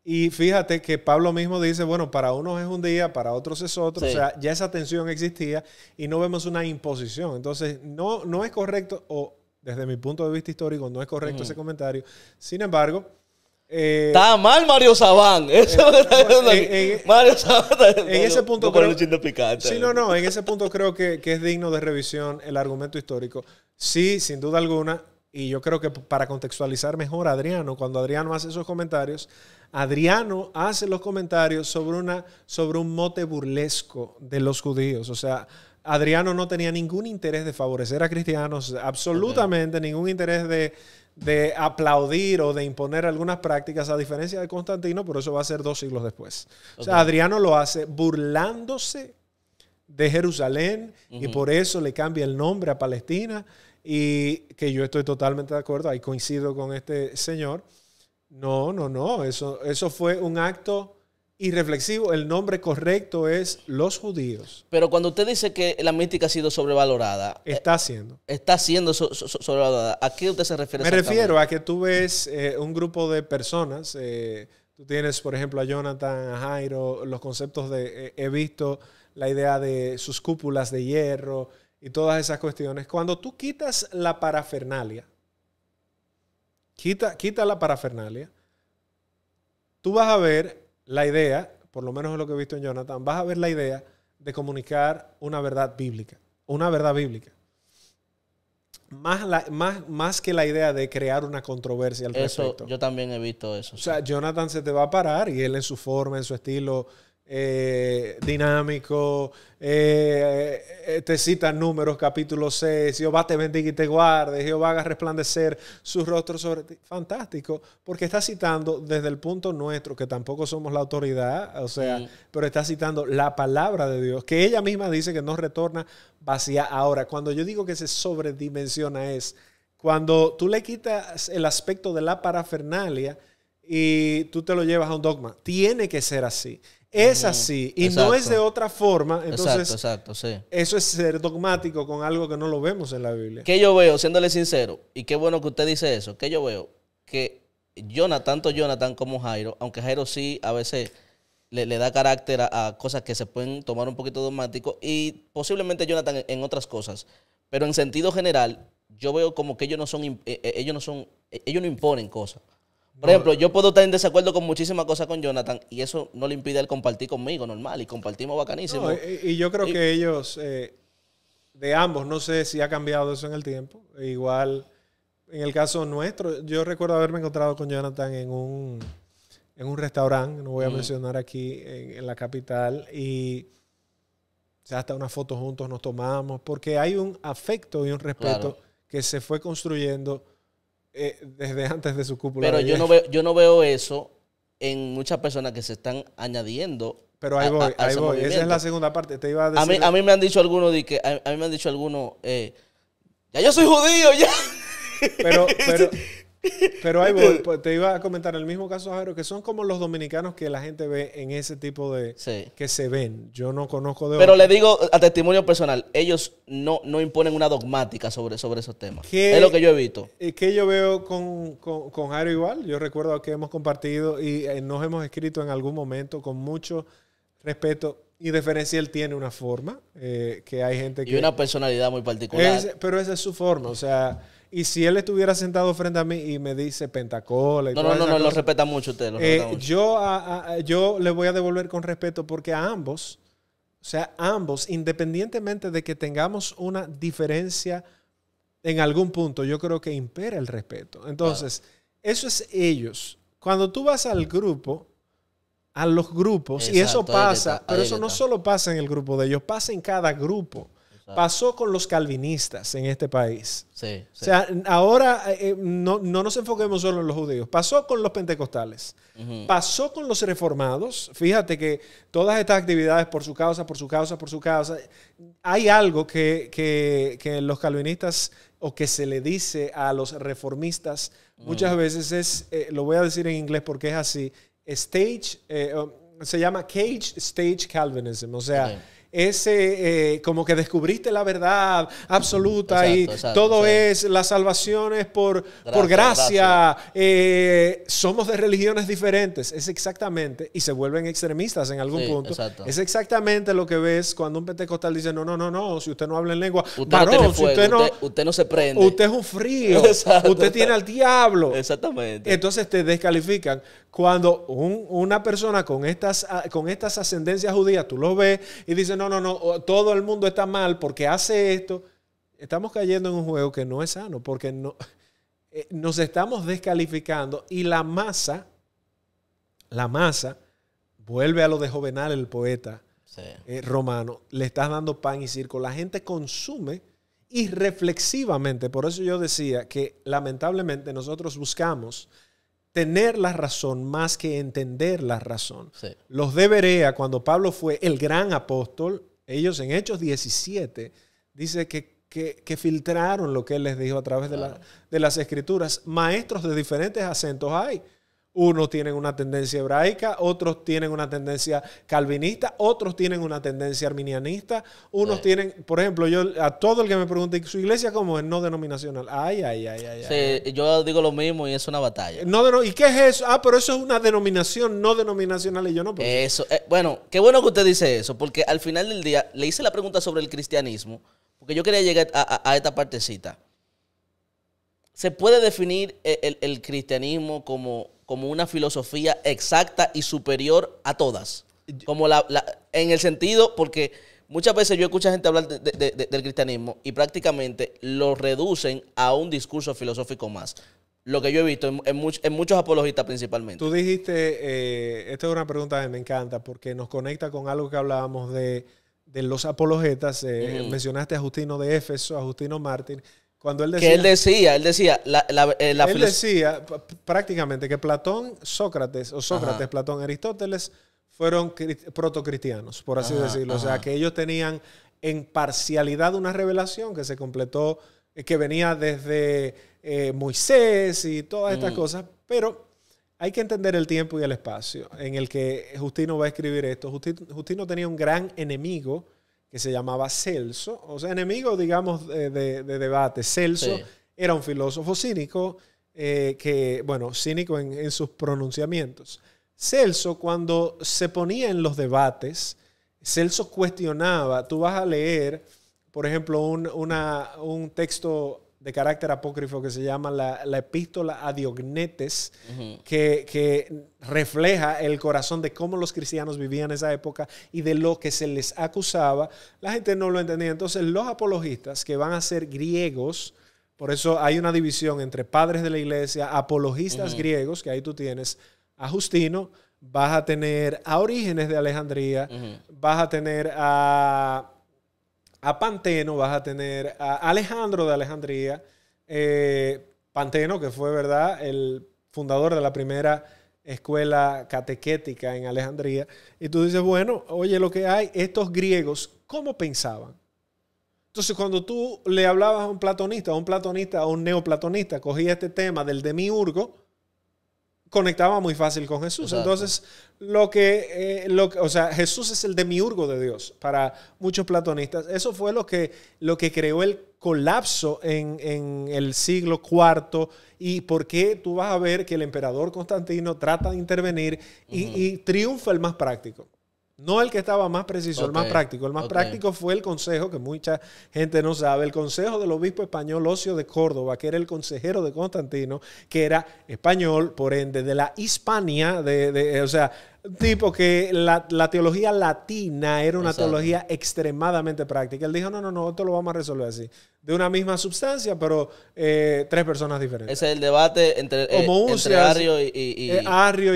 Y fíjate que Pablo mismo dice, bueno, para unos es un día, para otros es otro. O sea, ya esa tensión existía y no vemos una imposición. Entonces, no, no es correcto, o desde mi punto de vista histórico, no es correcto ese comentario. Sin embargo... Eh, está mal Mario Sabán. Eh, eh, en, Mario Sabán. En ese punto. sí, no, no. En ese punto creo que, que es digno de revisión el argumento histórico. Sí, sin duda alguna, y yo creo que para contextualizar mejor a Adriano, cuando Adriano hace esos comentarios, Adriano hace los comentarios sobre, una, sobre un mote burlesco de los judíos. O sea, Adriano no tenía ningún interés de favorecer a cristianos, absolutamente ningún interés de, aplaudir o de imponer algunas prácticas, a diferencia de Constantino, por eso va a ser dos siglos después. O sea, Adriano lo hace burlándose de Jerusalén y por eso le cambia el nombre a Palestina y que yo estoy totalmente de acuerdo, ahí coincido con este señor. No, no, no, eso, eso fue un acto irreflexivo. El nombre correcto es los judíos. Pero cuando usted dice que la mística ha sido sobrevalorada. Está siendo. Eh, está siendo sobrevalorada. ¿A qué usted se refiere? Me refiero a que tú ves eh, un grupo de personas. Eh, tú tienes, por ejemplo, a Jonathan, a Jairo, los conceptos de. he visto la idea de sus cúpulas de hierro y todas esas cuestiones. Cuando tú quitas la parafernalia, quita, quita la parafernalia, tú vas a ver la idea, por lo menos es lo que he visto en Jonathan, vas a ver la idea de comunicar una verdad bíblica, una verdad bíblica. Más, más, más que la idea de crear una controversia al respecto. Yo también he visto eso. O sea, Jonathan se te va a parar y él en su forma, en su estilo, eh, dinámico, eh, eh, te cita números, capítulo 6, Jehová te bendiga y te guarde, Jehová haga resplandecer su rostro sobre ti. Fantástico, porque está citando desde el punto nuestro, que tampoco somos la autoridad, o sea, pero está citando la palabra de Dios, que ella misma dice que no retorna vacía. Ahora, cuando yo digo que se sobredimensiona es cuando tú le quitas el aspecto de la parafernalia, y tú te lo llevas a un dogma. Tiene que ser así. Es así y no es de otra forma. Entonces, exacto, exacto, Eso es ser dogmático con algo que no lo vemos en la Biblia. Que yo veo, siéndole sincero? Y qué bueno que usted dice eso. que yo veo? Que Jonathan, tanto Jonathan como Jairo, aunque Jairo sí a veces le, da carácter a, cosas que se pueden tomar un poquito dogmático y posiblemente Jonathan en, en otras cosas. Pero en sentido general, yo veo como que ellos no son, eh, eh, ellos no son, eh, ellos no imponen cosas. Por ejemplo, eh. yo puedo estar en desacuerdo con muchísimas cosas con Jonathan y eso no le impide el compartir conmigo, normal, y compartimos bacanísimo. y, yo creo que ellos, eh, de ambos, no sé si ha cambiado eso en el tiempo. Igual, en el caso nuestro, yo recuerdo haberme encontrado con Jonathan en un, en un restaurante, no voy a mm. mencionar aquí, en, la capital, y hasta una foto juntos nos tomamos, porque hay un afecto y un respeto que se fue construyendo eh, desde antes de su cúpula. Pero yo no, veo, yo no veo eso en muchas personas que se están añadiendo. Pero ahí voy, ahí voy. Esa es la segunda parte. Te iba a, decir a, mí, a mí, me han dicho algunos de que a, mí me han dicho algunos eh, ya yo soy judío ya. Pero, *laughs* pero, pero ahí pues, te iba a comentar el mismo caso, Jairo, que son como los dominicanos que la gente ve en ese tipo de... Que se ven. Yo no conozco de... Pero le digo a testimonio personal, ellos no, no imponen una dogmática sobre, sobre esos temas. es lo que yo he visto. Que yo veo con, con, Jairo igual. Yo recuerdo que hemos compartido y eh, nos hemos escrito en algún momento con mucho respeto y deferencia él tiene una forma eh, que hay gente que... Y una personalidad muy particular. pero esa es su forma, o sea y si él estuviera sentado frente a mí y me dice pentacola y No, no, no, no, lo respeta mucho usted. Eh, yo, a, yo le voy a devolver con respeto porque a ambos, o sea, ambos, independientemente de que tengamos una diferencia en algún punto, yo creo que impera el respeto. Entonces, eso es ellos. Cuando tú vas al grupo, a los grupos, y eso pasa, pero eso no solo pasa en el grupo de ellos, pasa en cada grupo. Pasó con los calvinistas en este país. Sí, O sea, ahora eh, eh, no, nos enfoquemos solo en los judíos. Pasó con los pentecostales. Pasó con los reformados. Fíjate que todas estas actividades por su causa, por su causa, por su causa, hay algo que, los calvinistas o que se le dice a los reformistas muchas veces es, eh, lo voy a decir en inglés porque es así, stage, um, se llama cage stage Calvinism. O sea ese, eh, como que descubriste la verdad absoluta y todo es, la salvación es por gracia. Por eh, gracia. somos de religiones diferentes, es exactamente, y se vuelven extremistas en algún punto. Es exactamente lo que ves cuando un pentecostal dice, no, no, no, no, si usted no habla en lengua, usted no usted, se prende. Usted es un frío, *laughs* usted tiene al diablo. Exactamente. Entonces te descalifican. Cuando una persona con estas, con estas ascendencias judías, tú lo ves y dice no, no, no, no, todo el mundo está mal porque hace esto, estamos cayendo en un juego que no es sano, porque no, *laughs* eh, nos estamos descalificando y la masa, la masa, vuelve a lo de Jovenal, el poeta eh, romano, le estás dando pan y circo, la gente consume irreflexivamente, por eso yo decía que lamentablemente nosotros buscamos tener la razón más que entender la razón. Los de Berea, cuando Pablo fue el gran apóstol, ellos en Hechos 17, dice que, filtraron lo que él les dijo a través de, de las escrituras. Maestros de diferentes acentos hay unos tienen una tendencia hebraica, otros tienen una tendencia calvinista, otros tienen una tendencia arminianista, unos tienen, por ejemplo, yo a todo el que me pregunte, ¿su iglesia cómo es? No denominacional. Ay, ay, ay, ay. Sí, yo digo lo mismo y es una batalla. No, ¿Y qué es eso? Ah, pero eso es una denominación no denominacional y yo no. Eso, eh, bueno, qué bueno que usted dice eso, porque al final del día le hice la pregunta sobre el cristianismo, porque yo quería llegar a, esta partecita. ¿Se puede definir el cristianismo como como una filosofía exacta y superior a todas. Como la, en el sentido, porque muchas veces yo escucho a gente hablar del cristianismo y prácticamente lo reducen a un discurso filosófico más. Lo que yo he visto en, en, muchos apologistas principalmente. Tú dijiste, eh, esta es una pregunta que me encanta porque nos conecta con algo que hablábamos de, los apologetas. Eh, mencionaste a Justino de Éfeso, a Justino Martín, él decía, él decía, él decía, eh, él decía prácticamente que Platón, Sócrates o Sócrates, Platón, Aristóteles fueron protocristianos, por así decirlo. O sea, que ellos tenían en parcialidad una revelación que se completó, eh, que venía desde eh, Moisés y todas estas mm. cosas, pero hay que entender el tiempo y el espacio en el que Justino va a escribir esto. Justino tenía un gran enemigo que se llamaba Celso, o sea, enemigo, digamos, de, debate. Celso era un filósofo cínico, eh, que, bueno, cínico en, sus pronunciamientos. Celso, cuando se ponía en los debates, Celso cuestionaba, tú vas a leer, por ejemplo, un texto de carácter apócrifo que se llama la, epístola a Diognetes, que, refleja el corazón de cómo los cristianos vivían en esa época y de lo que se les acusaba. La gente no lo entendía. Entonces los apologistas que van a ser griegos, por eso hay una división entre padres de la iglesia, apologistas griegos, que ahí tú tienes a Justino, vas a tener a Orígenes de Alejandría, vas a tener a a Panteno, vas a tener a Alejandro de Alejandría, eh, Panteno, que fue, ¿verdad?, el fundador de la primera escuela catequética en Alejandría. Y tú dices, bueno, oye, lo que hay, estos griegos, ¿cómo pensaban? Entonces, cuando tú le hablabas a un platonista, a un platonista, a un neoplatonista, cogía este tema del demiurgo conectaba muy fácil con Jesús. Entonces, lo que, eh, lo, o sea, Jesús es el demiurgo de Dios para muchos platonistas. Eso fue lo que, lo que creó el colapso en, en, el siglo IV y por qué tú vas a ver que el emperador Constantino trata de intervenir y triunfa el más práctico. No el que estaba más preciso, el más práctico. El más práctico fue el consejo, que mucha gente no sabe, el consejo del obispo español Ocio de Córdoba, que era el consejero de Constantino, que era español, por ende, de la Hispania, de, de o sea, Tipo que la, teología latina era una teología extremadamente práctica. Él dijo, no, no, no, esto lo vamos a resolver así. De una misma sustancia, pero eh, tres personas diferentes. Ese es el debate entre, eh, Arrio y...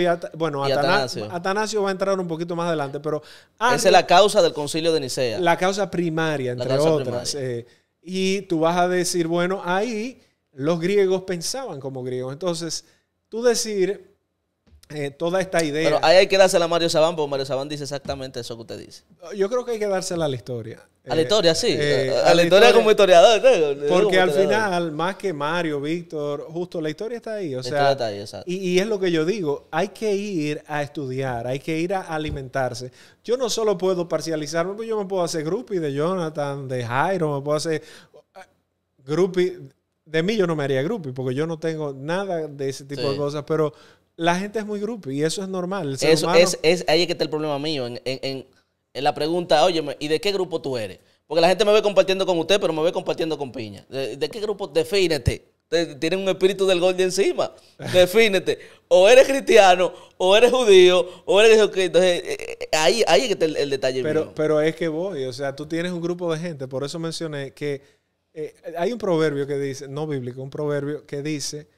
Eh, bueno, Atanasio. Atanasio va a entrar un poquito más adelante, pero... Esa es la causa del concilio de Nicea. La causa primaria, entre otras. y tú vas a decir, bueno, ahí los griegos pensaban como griegos. Entonces, tú decir eh, toda esta idea. Pero ahí hay que dársela a Mario Sabán, porque Mario Sabán dice exactamente eso que usted dice. Yo creo que hay que dársela a la historia. A la eh, historia, sí. Eh, a, la historia, como historiador. Porque al final, más que Mario, Víctor, justo la historia está ahí. O sea, Y, es lo que yo digo, hay que ir a estudiar, hay que ir a alimentarse. Yo no solo puedo parcializarme, pues yo me puedo hacer groupie de Jonathan, de Jairo, me puedo hacer ah, groupie. De mí yo no me haría groupie, porque yo no tengo nada de ese tipo de cosas, pero la gente es muy grupo y eso es normal. eso es, ahí es que está el problema mío. En, la pregunta, óyeme, ¿y de qué grupo tú eres? Porque la gente me ve compartiendo con usted, pero me ve compartiendo con Piña. ¿De, qué grupo? Defínete. Tienen un espíritu del gol de encima. *laughs* Defínete. O eres cristiano, o eres judío, o eres Entonces, eh, eh, eh, ahí, ahí es que está el, detalle. Pero, mío. pero es que voy, o sea, tú tienes un grupo de gente. Por eso mencioné que hay un proverbio que dice, no bíblico, un proverbio que dice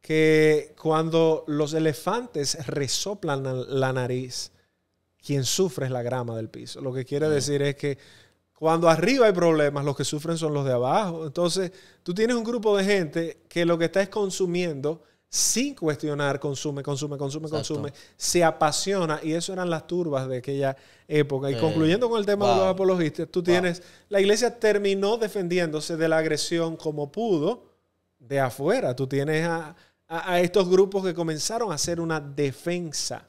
que cuando los elefantes resoplan la nariz, quien sufre es la grama del piso. Lo que quiere decir es que cuando arriba hay problemas, los que sufren son los de abajo. Entonces, tú tienes un grupo de gente que lo que está es consumiendo sin cuestionar, consume, consume, consume, consume, se apasiona y eso eran las turbas de aquella época. Y concluyendo con el tema de los apologistas, tú tienes, la iglesia terminó defendiéndose de la agresión como pudo de afuera. Tú tienes a, a, estos grupos que comenzaron a hacer una defensa,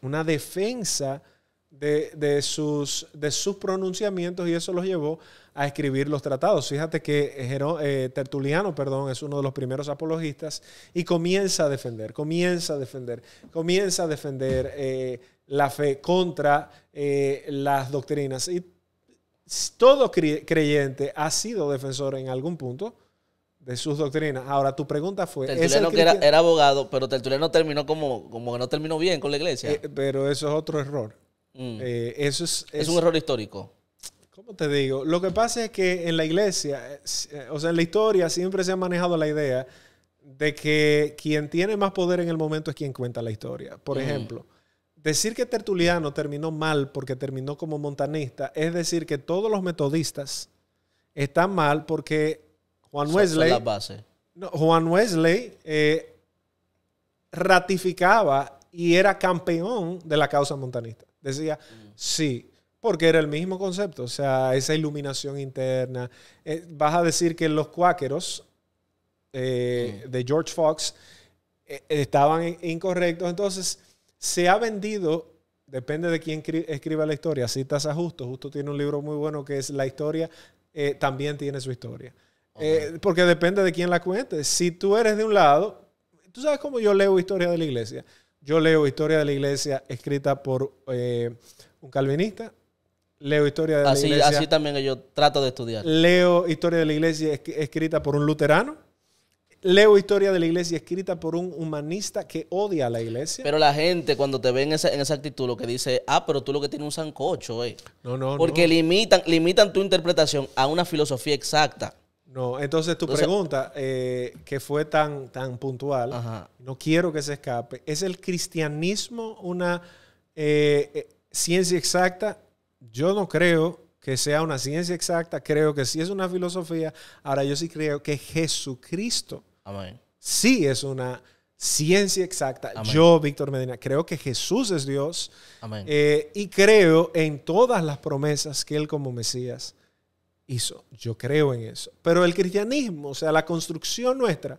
una defensa de, sus, de sus pronunciamientos y eso los llevó a escribir los tratados. Fíjate que eh, Tertuliano perdón, es uno de los primeros apologistas y comienza a defender, comienza a defender, comienza a defender eh, la fe contra eh, las doctrinas. Y todo creyente ha sido defensor en algún punto de sus doctrinas. Ahora, tu pregunta fue... Tertuliano que era, abogado, pero Tertuliano terminó como, como que no terminó bien con la iglesia. Eh, pero eso es otro error. Mm. Eh, eso es, un error histórico. ¿Cómo te digo? Lo que pasa es que en la iglesia, eh, o sea, en la historia siempre se ha manejado la idea de que quien tiene más poder en el momento es quien cuenta la historia. Por mm. ejemplo, decir que Tertuliano terminó mal porque terminó como montanista es decir que todos los metodistas están mal porque Juan Wesley. Juan eh, ratificaba y era campeón de la causa montanista. Decía, sí, porque era el mismo concepto, o sea, esa iluminación interna. Eh, vas a decir que los cuáqueros eh, de George Fox estaban incorrectos, entonces se ha vendido depende de quién escriba la historia. Citas a Justo. Justo tiene un libro muy bueno que es La historia, también tiene su historia. Eh, porque depende de quién la cuente. Si tú eres de un lado, tú sabes cómo yo leo historia de la iglesia. Yo leo historia de la iglesia escrita por eh, un calvinista. Leo historia de la iglesia. Así también yo trato de estudiar. Leo historia de la iglesia escrita por un luterano. Leo historia de la iglesia escrita por un humanista que odia a la iglesia. Pero la gente cuando te ve en esa, en actitud lo que dice, ah, pero tú lo que tienes un sancocho, güey. Eh". No, no, Porque limitan, limitan tu interpretación a una filosofía exacta. No, entonces tu pregunta, eh, que fue tan, tan puntual, no quiero que se escape, ¿es el cristianismo una eh, eh, ciencia exacta? Yo no creo que sea una ciencia exacta, creo que sí es una filosofía. Ahora yo sí creo que Jesucristo sí es una ciencia exacta. Yo, Víctor Medina, creo que Jesús es Dios y creo en todas las promesas que Él como Mesías hizo. Yo creo en eso. Pero el cristianismo, o sea, la construcción nuestra,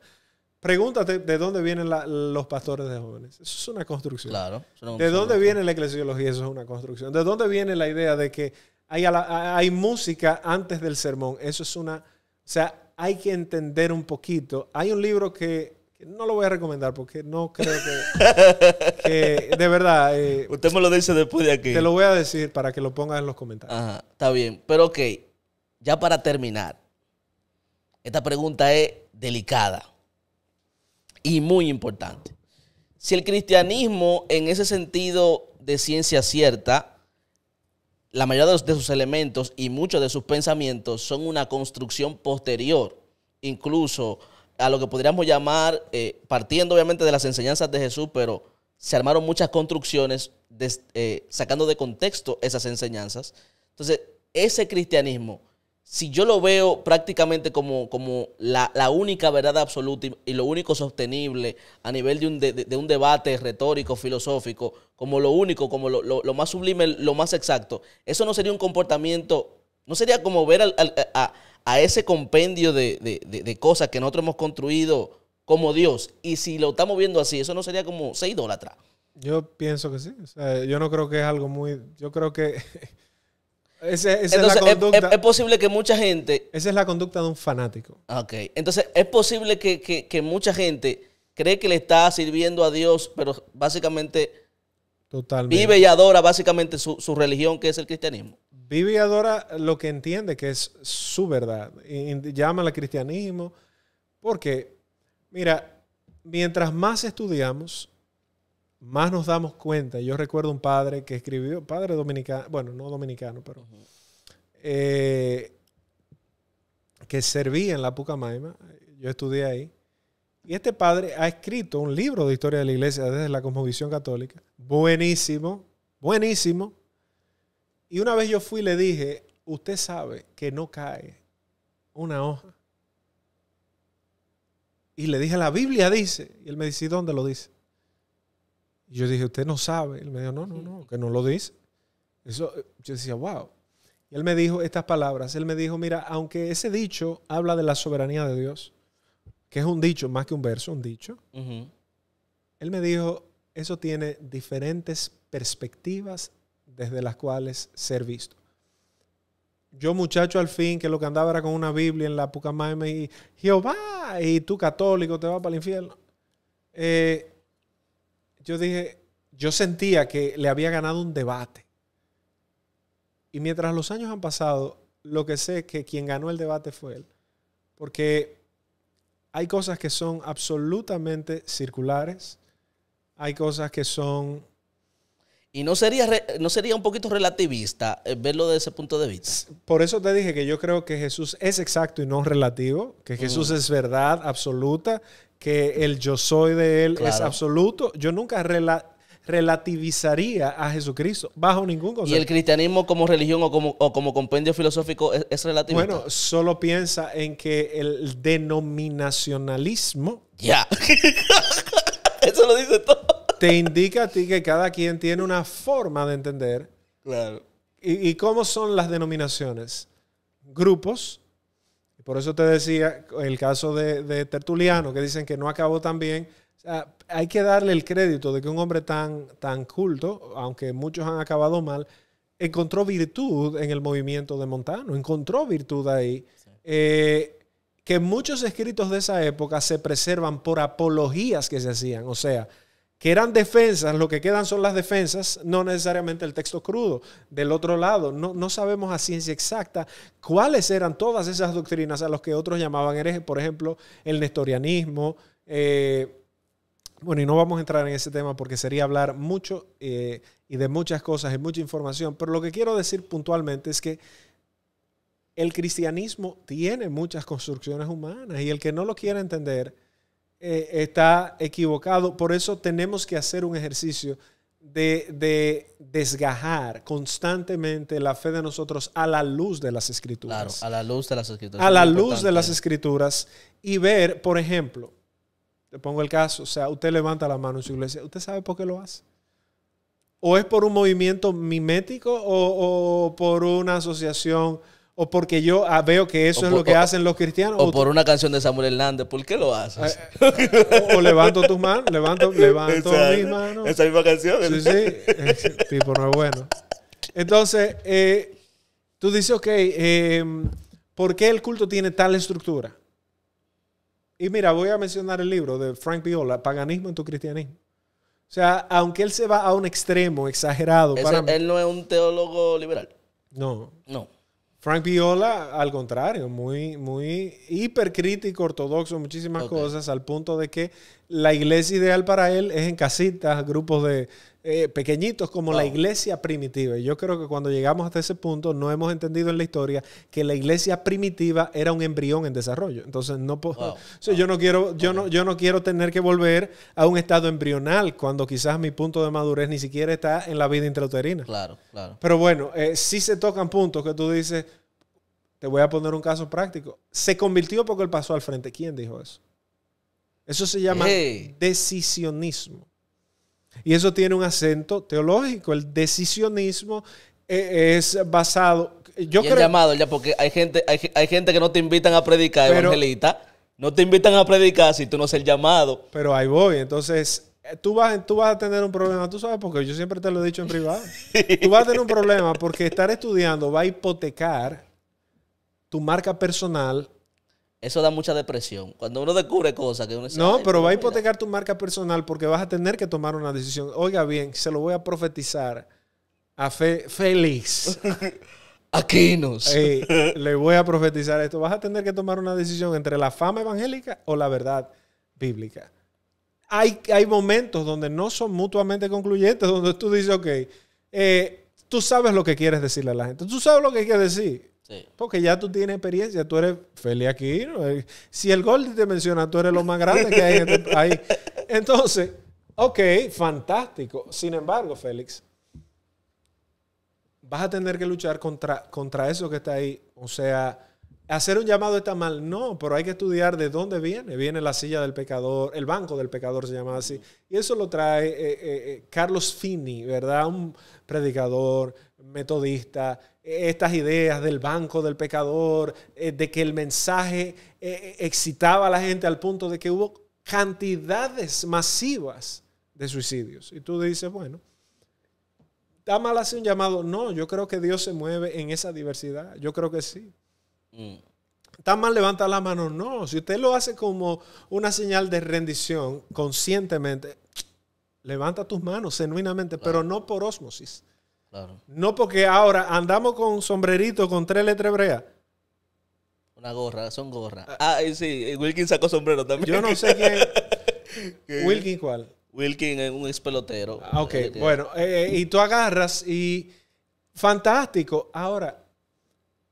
pregúntate de dónde vienen los pastores de jóvenes. Eso es una construcción. Claro. ¿De dónde viene la eclesiología? Eso es una construcción. ¿De dónde viene la idea de que hay, música antes del sermón? Eso es una... O sea, hay que entender un poquito. Hay un libro que no lo voy a recomendar porque no creo que. *laughs* de verdad. Eh, Usted me lo dice después de aquí. Te lo voy a decir para que lo pongas en los comentarios. Ajá, está bien. Pero ok, ya para terminar, esta pregunta es delicada y muy importante. Si el cristianismo, en ese sentido de ciencia cierta, la mayoría de, sus elementos y muchos de sus pensamientos son una construcción posterior, incluso a lo que podríamos llamar, eh, partiendo obviamente de las enseñanzas de Jesús, pero se armaron muchas construcciones eh, sacando de contexto esas enseñanzas. Entonces, ese cristianismo si yo lo veo prácticamente como, como la, única verdad absoluta y, lo único sostenible a nivel de un, debate retórico, filosófico, como lo único, como lo, más sublime, lo más exacto, eso no sería un comportamiento, no sería como ver a, ese compendio de, cosas que nosotros hemos construido como Dios. Y si lo estamos viendo así, eso no sería como ser idólatra. Yo pienso que sí. yo no creo que es algo muy... Yo creo que... *laughs* esa es, la conducta, posible que mucha gente... Esa es la conducta de un fanático. Ok. Entonces, es posible que, mucha gente cree que le está sirviendo a Dios, pero básicamente... Vive y adora básicamente su, religión, que es el cristianismo. Vive y adora lo que entiende que es su verdad. Y, llama al cristianismo. Porque, mira, mientras más estudiamos, más nos damos cuenta. Yo recuerdo un padre que escribió, padre dominicano, bueno, no dominicano, pero eh, que servía en la Pucamaima. Yo estudié ahí. Y este padre ha escrito un libro de historia de la iglesia desde la cosmovisión católica. Buenísimo, buenísimo. Y una vez yo fui y le dije, usted sabe que no cae una hoja. Y le dije, la Biblia dice. Y él me dice, dónde lo dice? Y yo dije, usted no sabe. Él me dijo, no, no, no, que no lo dice. Eso, yo decía, wow. Y él me dijo estas palabras. Él me dijo, mira, aunque ese dicho habla de la soberanía de Dios, que es un dicho más que un verso, un dicho, él me dijo, eso tiene diferentes perspectivas desde las cuales ser visto. Yo, muchacho, al fin, que lo que andaba era con una Biblia en la pucama y Jehová, y tú católico te vas para el infierno. Eh, yo dije, yo sentía que le había ganado un debate. Y mientras los años han pasado, lo que sé es que quien ganó el debate fue él. Porque hay cosas que son absolutamente circulares, hay cosas que son... Y no sería, no sería un poquito relativista eh, verlo desde ese punto de vista. Por eso te dije que yo creo que Jesús es exacto y no relativo, que Jesús mm. es verdad absoluta, que el yo soy de él es absoluto. Yo nunca relativizaría a Jesucristo bajo ningún concepto. ¿Y el cristianismo como religión o como, como compendio filosófico es, relativo? Bueno, solo piensa en que el denominacionalismo... Ya. *laughs* Eso lo dice todo. Te indica a ti que cada quien tiene una forma de entender. Claro. y cómo son las denominaciones? Grupos por eso te decía el caso de, Tertuliano, que dicen que no acabó tan bien. hay que darle el crédito de que un hombre tan, tan culto, aunque muchos han acabado mal, encontró virtud en el movimiento de Montano, encontró virtud ahí. Eh, que muchos escritos de esa época se preservan por apologías que se hacían. O sea, que eran defensas, lo que quedan son las defensas, no necesariamente el texto crudo. Del otro lado, no, sabemos a ciencia exacta cuáles eran todas esas doctrinas a las que otros llamaban herejes, por ejemplo, el nestorianismo. Eh, bueno, y no vamos a entrar en ese tema porque sería hablar mucho eh, y de muchas cosas y mucha información, pero lo que quiero decir puntualmente es que el cristianismo tiene muchas construcciones humanas y el que no lo quiera entender eh, está equivocado. Por eso tenemos que hacer un ejercicio de, desgajar constantemente la fe de nosotros a la luz de las escrituras. a la luz de las escrituras. A la luz de las escrituras y ver, por ejemplo, te pongo el caso, o sea, usted levanta la mano en su iglesia, ¿usted sabe por qué lo hace? ¿O es por un movimiento mimético o, o por una asociación o porque yo ah, veo que eso es lo que hacen los cristianos. O, por una canción de Samuel Hernández, ¿por qué lo haces? Eh, o, levanto tus manos, levanto, levanto mis manos. Esa misma canción. Sí, sí, tipo no es bueno. Entonces, eh, tú dices, ok, em, ¿por qué el culto tiene tal estructura? Y mira, voy a mencionar el libro de Frank Viola, Paganismo en tu cristianismo. O sea, aunque él se va a un extremo exagerado. para él no es un teólogo liberal. No. No. Frank Viola, al contrario, muy, muy hipercrítico, ortodoxo, muchísimas cosas, al punto de que la iglesia ideal para él es en casitas, grupos de, eh, pequeñitos como la iglesia primitiva. Y yo creo que cuando llegamos hasta ese punto no hemos entendido en la historia que la iglesia primitiva era un embrión en desarrollo. Entonces no puedo, yo no quiero yo no yo no quiero tener que volver a un estado embrional cuando quizás mi punto de madurez ni siquiera está en la vida intrauterina. Claro, claro. Pero bueno, eh, si se tocan puntos que tú dices, te voy a poner un caso práctico. Se convirtió porque él pasó al frente. ¿Quién dijo eso? Eso se llama decisionismo. Y eso tiene un acento teológico. El decisionismo eh, es basado. Yo creo, el llamado, ya, porque hay gente, hay, gente que no te invitan a predicar, evangelista. No te invitan a predicar si tú no es el llamado. Pero ahí voy. Entonces, eh, tú vas, tú vas a tener un problema, tú sabes, porque yo siempre te lo he dicho en privado. *laughs* tú vas a tener un problema porque estar estudiando va a hipotecar tu marca personal eso da mucha depresión. Cuando uno descubre cosas que uno No, pero va a hipotecar tu marca personal porque vas a tener que tomar una decisión. Oiga bien, se lo voy a profetizar a Fe Félix. *laughs* Aquinos. le voy a profetizar esto. Vas a tener que tomar una decisión entre la fama evangélica o la verdad bíblica. Hay, hay momentos donde no son mutuamente concluyentes, donde tú dices, ok, eh, tú sabes lo que quieres decirle a la gente, tú sabes lo que que decir. Porque ya tú tienes experiencia, tú eres feliz aquí. Eh, si el gol te menciona, tú eres lo más grande que hay este ahí. *laughs* Entonces, ok, fantástico. Sin embargo, Félix, vas a tener que luchar contra, contra eso que está ahí. O sea, hacer un llamado está mal. No, pero hay que estudiar de dónde viene. Viene la silla del pecador, el banco del pecador se llama así. Y eso lo trae eh, eh, Carlos Fini, ¿verdad? Un predicador metodista, eh, estas ideas del banco del pecador, eh, de que el mensaje eh, excitaba a la gente al punto de que hubo cantidades masivas de suicidios. Y tú dices, bueno, ¿está mal hace un llamado? No, yo creo que Dios se mueve en esa diversidad. Yo creo que sí. Mm. ¿Está mal levantar la mano? No. Si usted lo hace como una señal de rendición conscientemente, levanta tus manos genuinamente, pero no por osmosis. No porque ahora andamos con sombrerito con tres letras hebreas. Una gorra, son gorras. Ah, sí, Wilkin sacó sombrero también. Yo no sé quién. *laughs* ¿Wilkin cuál? Wilkin es un espelotero. Ah, ok, bueno, eh, eh, y tú agarras y. Fantástico. Ahora,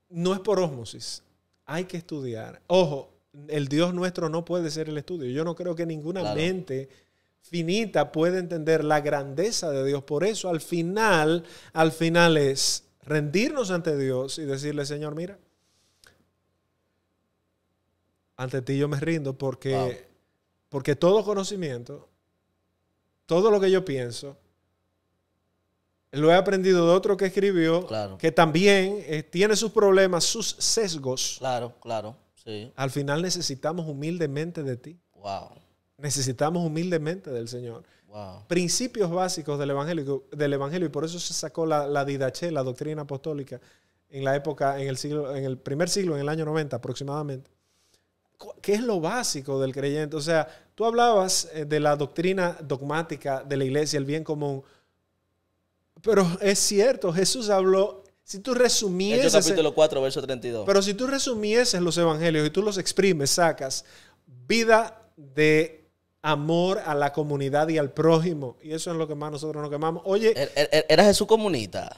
no es por ósmosis. Hay que estudiar. Ojo, el Dios nuestro no puede ser el estudio. Yo no creo que ninguna mente finita puede entender la grandeza de Dios. Por eso al final, al final es rendirnos ante Dios y decirle, Señor, mira, ante ti yo me rindo porque, porque todo conocimiento, todo lo que yo pienso, lo he aprendido de otro que escribió, claro. que también eh, tiene sus problemas, sus sesgos. Claro, claro, sí. Al final necesitamos humildemente de ti. Wow. Necesitamos humildemente del Señor. Principios básicos del evangelio, del evangelio, y por eso se sacó la, la didache, la doctrina apostólica, en la época, en el, siglo, en el primer siglo, en el año 90 aproximadamente. ¿Qué es lo básico del creyente? O sea, tú hablabas eh, de la doctrina dogmática de la iglesia, el bien común, pero es cierto, Jesús habló si tú resumieses. capítulo 4, verso 32. Pero si tú resumieses los evangelios y tú los exprimes, sacas vida de amor a la comunidad y al prójimo. Y eso es lo que más nosotros nos quemamos. Oye. Er, er, er, ¿Era Jesús comunista?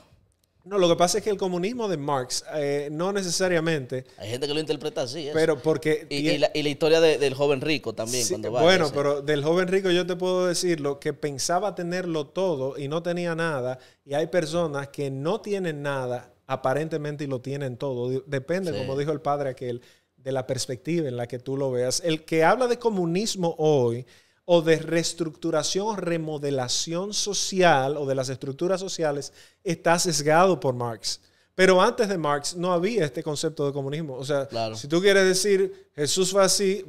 No, lo que pasa es que el comunismo de Marx, eh, no necesariamente. Hay gente que lo interpreta así. ¿eh? Pero porque. Y, la, historia del joven rico también. bueno, pero del joven rico yo te puedo decir que pensaba tenerlo todo y no tenía nada. Y hay personas que no tienen nada aparentemente y lo tienen todo. Depende, como dijo el padre aquel, de la perspectiva en la que tú lo veas. El que habla de comunismo hoy o de reestructuración remodelación social o de las estructuras sociales está sesgado por Marx. Pero antes de Marx no había este concepto de comunismo. O sea, si tú quieres decir Jesús fue así,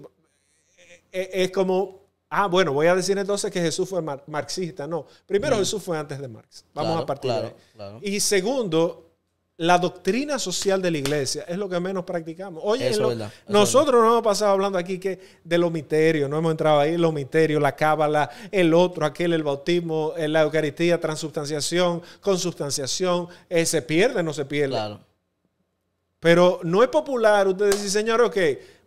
e-, e-, es como, ah, bueno, voy a decir entonces que Jesús fue marxista. No, primero Jesús fue antes de Marx. Vamos a partir de ahí. Y segundo, la doctrina social de la iglesia es lo que menos practicamos. Oye, nosotros no hemos pasado hablando aquí que de los misterios, no hemos entrado ahí, los misterios, la cábala, el otro, aquel, el bautismo, eh, la Eucaristía, transubstanciación, consubstanciación eh, se pierde, no se pierde. Pero no es popular usted dice señor, ok,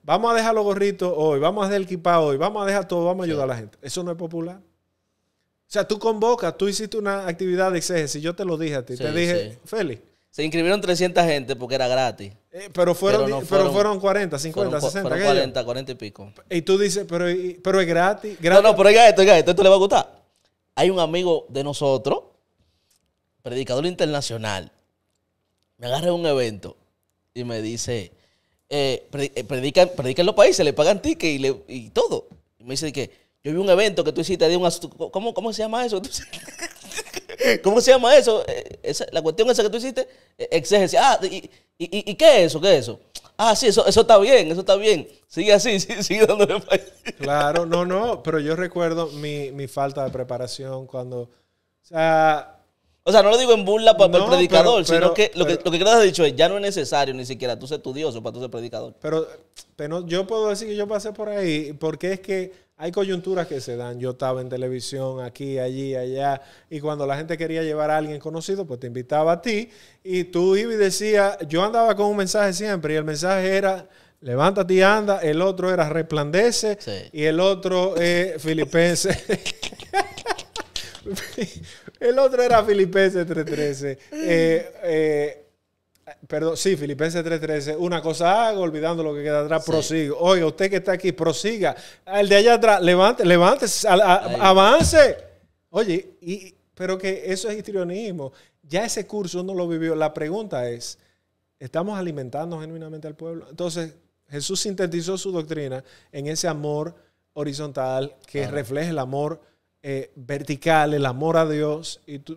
vamos a dejar los gorritos hoy, vamos a hacer el equipa hoy, vamos a dejar todo, vamos a ayudar a la gente. Eso no es popular. O sea, tú convocas, tú hiciste una actividad de exégesis, yo te lo dije a ti, te dije, Félix se inscribieron 300 gente porque era gratis. Eh, pero, fueron, pero, fueron, 40, 50, 60. 40, 40 y pico. Y tú dices, pero, pero es gratis, No, no, pero oiga esto, oiga esto, esto le va a gustar. Hay un amigo de nosotros, predicador internacional. Me agarra un evento y me dice, eh, eh predican, en los países, le pagan tickets y, le, y todo. Y me dice que yo vi un evento que tú hiciste de un... ¿Cómo, cómo se llama eso? *laughs* Eh, ¿Cómo se llama eso? Eh, la cuestión esa que tú hiciste, eh, exigencia. Ah, y, y, qué es eso? ¿Qué es eso? Ah, sí, eso, eso está bien, eso está bien. Sigue así, *laughs* sigue, sigue dándole Claro, no, no, pero yo recuerdo mi, mi falta de preparación cuando. O sea, o sea, no lo digo en burla para, el predicador, sino que, lo que lo creo que has dicho es, ya no es necesario ni siquiera tú ser estudioso para tú ser predicador. Pero, pero yo puedo decir que yo pasé por ahí, porque es que hay coyunturas que se dan. Yo estaba en televisión, aquí, allí, allá, y cuando la gente quería llevar a alguien conocido, pues te invitaba a ti, y tú ibas y decías, yo andaba con un mensaje siempre, y el mensaje era... Levántate y anda. El otro era resplandece. Y el otro es eh, filipense. *laughs* El otro era Filipenses 3.13. Eh, eh, perdón, sí, Filipenses 3.13. Una cosa hago, olvidando lo que queda atrás, prosigo. Oye, usted que está aquí, prosiga. El de allá atrás, levante, levante, avance. Oye, pero que eso es histrionismo. Ya ese curso no lo vivió. La pregunta es, ¿estamos alimentando genuinamente al pueblo? Entonces, Jesús sintetizó su doctrina en ese amor horizontal que refleja el amor eh, verticales, el amor a Dios. Y tú,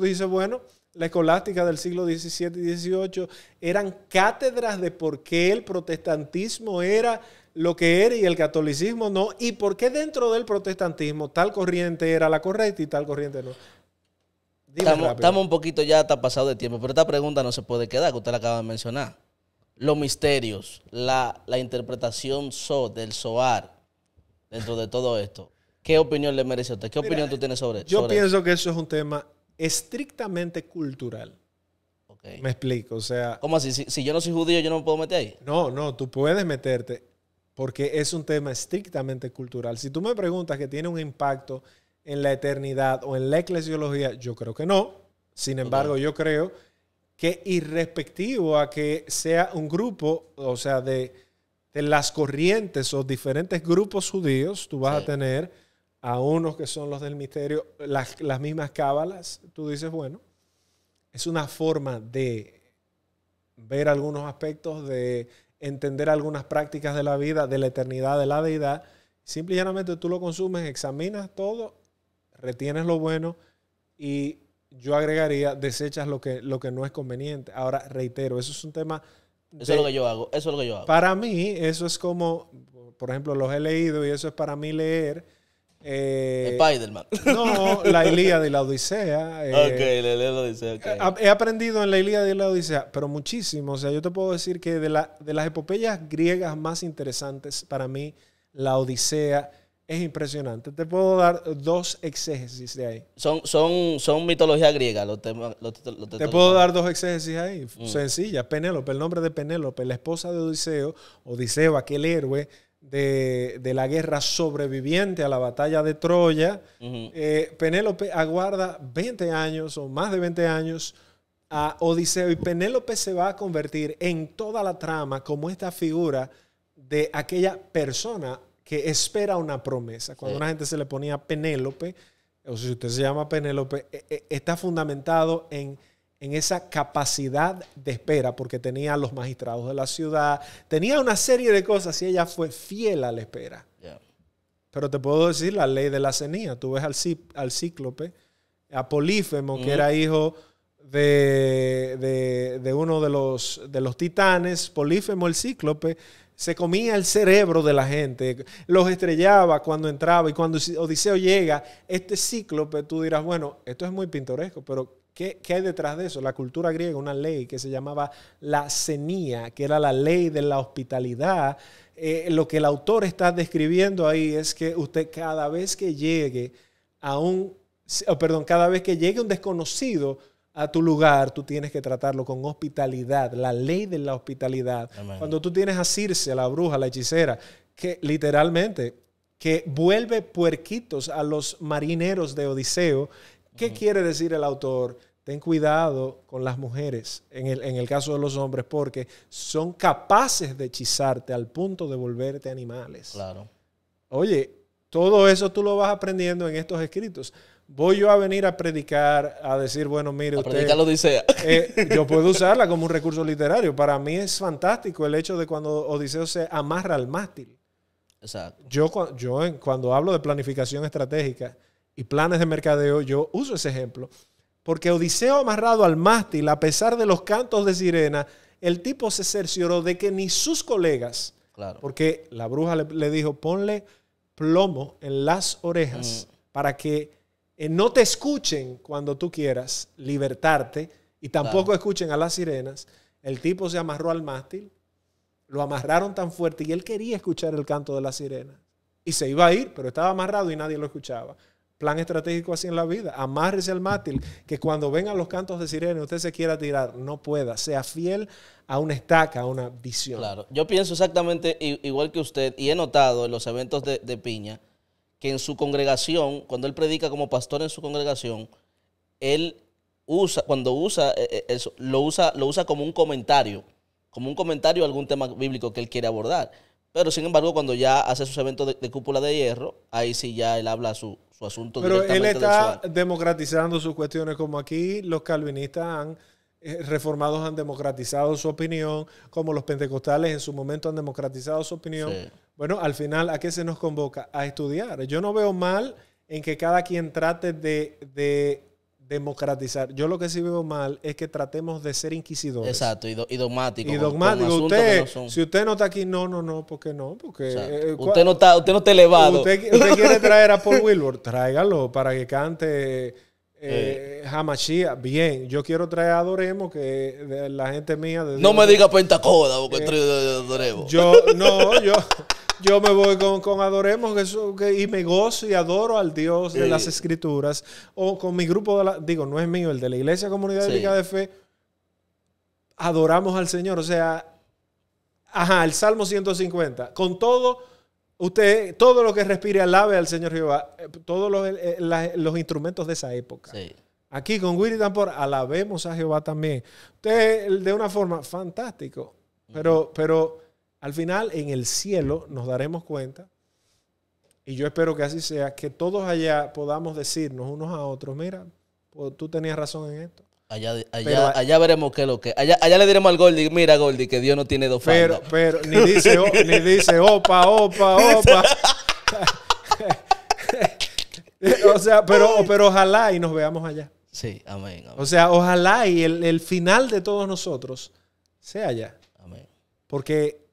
dices, bueno, la escolástica del siglo XVII y XVIII eran cátedras de por qué el protestantismo era lo que era y el catolicismo no, y por qué dentro del protestantismo tal corriente era la correcta y tal corriente no. estamos, un poquito ya está pasado de tiempo, pero esta pregunta no se puede quedar, que usted la acaba de mencionar. Los misterios, la, la interpretación so, del soar dentro de todo esto. ¿Qué opinión le merece a usted? ¿Qué opinión tú tienes sobre eso? Yo pienso que eso es un tema estrictamente cultural. Me explico, o sea... ¿Cómo así? Si, yo no soy judío, yo no me puedo meter ahí. No, no, tú puedes meterte porque es un tema estrictamente cultural. Si tú me preguntas que tiene un impacto en la eternidad o en la eclesiología, yo creo que no. Sin embargo, yo creo que irrespectivo a que sea un grupo, o sea, de, las corrientes o diferentes grupos judíos, tú vas a tener a unos que son los del misterio, las, mismas cábalas, tú dices, bueno, es una forma de ver algunos aspectos, de entender algunas prácticas de la vida, de la eternidad, de la deidad. Simple y llanamente tú lo consumes, examinas todo, retienes lo bueno y yo agregaría, desechas lo que, lo que no es conveniente. Ahora, reitero, eso es un tema... eso es lo que yo hago, eso es lo que yo hago. Para mí, eso es como, por ejemplo, los he leído y eso es para mí leer eh, Spider-Man. No, la Ilíada y la Odisea. *laughs* Eh, ok, la Ilíada y la Odisea. He aprendido en la Ilíada y la Odisea, pero muchísimo. O sea, yo te puedo decir que de, de las epopeyas griegas más interesantes para mí, la Odisea es impresionante. Te puedo dar dos exégesis de ahí. Son, son, son mitología griega los temas. te puedo dar dos exégesis ahí. Mm. Sencilla. Penélope, el nombre de Penélope, la esposa de Odiseo. Odiseo, aquel héroe de, la guerra sobreviviente a la batalla de Troya, eh, Penélope aguarda 20 años o más de 20 años a Odiseo y Penélope se va a convertir en toda la trama como esta figura de aquella persona que espera una promesa. Cuando a una gente se le ponía Penélope, o si usted se llama Penélope, e, e, está fundamentado en en esa capacidad de espera, porque tenía a los magistrados de la ciudad, tenía una serie de cosas y ella fue fiel a la espera. Pero te puedo decir la ley de la cenía. Tú ves al, cíclope, a Polífemo, que mm. era hijo de, uno de los, de los titanes, Polífemo el cíclope, se comía el cerebro de la gente, los estrellaba cuando entraba y cuando Odiseo llega, este cíclope, tú dirás, bueno, esto es muy pintoresco, pero ¿Qué, hay detrás de eso? La cultura griega, una ley que se llamaba la cenía, que era la ley de la hospitalidad. Eh, lo que el autor está describiendo ahí es que usted cada vez que llegue a un, oh, perdón, cada vez que llegue un desconocido a tu lugar, tú tienes que tratarlo con hospitalidad, la ley de la hospitalidad. Cuando tú tienes a Circe, a la bruja, la hechicera, que literalmente que vuelve puerquitos a los marineros de Odiseo ¿Qué quiere decir el autor? Ten cuidado con las mujeres, en el, caso de los hombres, porque son capaces de hechizarte al punto de volverte animales. Claro. Oye, todo eso tú lo vas aprendiendo en estos escritos. Voy yo a venir a predicar, a decir, bueno, mire, a usted. lo Odisea. Eh, yo *laughs* puedo usarla como un recurso literario. Para mí es fantástico el hecho de cuando Odiseo se amarra al mástil. Exacto. yo cuando hablo de planificación estratégica, y planes de mercadeo, yo uso ese ejemplo, porque Odiseo amarrado al mástil, a pesar de los cantos de sirena, el tipo se cercioró de que ni sus colegas, porque la bruja le, dijo, ponle plomo en las orejas mm. para que eh, no te escuchen cuando tú quieras libertarte y tampoco escuchen a las sirenas. El tipo se amarró al mástil, lo amarraron tan fuerte y él quería escuchar el canto de las sirenas. Y se iba a ir, pero estaba amarrado y nadie lo escuchaba plan estratégico así en la vida. Amárrese al mátil, que cuando vengan los cantos de sirena usted se quiera tirar, no pueda. Sea fiel a una estaca, a una visión. Claro, yo pienso exactamente igual que usted y he notado en los eventos de, Piña que en su congregación, cuando él predica como pastor en su congregación, él usa, cuando usa eh, eh, eso, lo usa, lo usa como un comentario, como un comentario a algún tema bíblico que él quiere abordar. Pero sin embargo, cuando ya hace sus eventos de, cúpula de hierro, ahí sí ya él habla su, su asunto. Pero él está democratizando sus cuestiones como aquí los calvinistas han eh, reformados han democratizado su opinión, como los pentecostales en su momento han democratizado su opinión. Bueno, al final, ¿a qué se nos convoca? A estudiar. Yo no veo mal en que cada quien trate de democratizar. Yo lo que sí veo mal es que tratemos de ser inquisidores. Exacto, y, dogmáticos. Y dogmáticos. si usted no está aquí, no, no, no, ¿por qué no? Porque eh, eh, usted no está, usted no está elevado. Usted, quiere *laughs* traer a Paul Wilbur, tráigalo para que cante eh, Bien, yo quiero traer a Doremo, que la gente mía. no me diga Pentacoda, porque estoy eh, de Doremo. Yo, no, yo yo me voy con, adoremos eso, y me gozo y adoro al Dios de las Escrituras. O con mi grupo, de digo, no es mío, el de la Iglesia Comunidad Bíblica de Fe, adoramos al Señor. O sea, ajá, el Salmo 150. Con todo, usted, todo lo que respire, alabe al Señor Jehová. Eh, todos eh, eh, los, instrumentos de esa época. Sí. Aquí con Willy Tampor alabemos a Jehová también. Usted de una forma fantástico, pero, pero al final, en el cielo, nos daremos cuenta, y yo espero que así sea, que todos allá podamos decirnos unos a otros, mira, pues, tú tenías razón en esto. Allá, veremos qué es lo que. Allá, allá le diremos al Gordy, mira Gordy, que Dios no tiene dos Pero, pero, ni dice, opa, opa, *laughs* opa. *laughs* o sea, pero, pero ojalá y nos veamos allá. Sí, amén. amén. O sea, ojalá y el, el, final de todos nosotros sea allá. Amén. Porque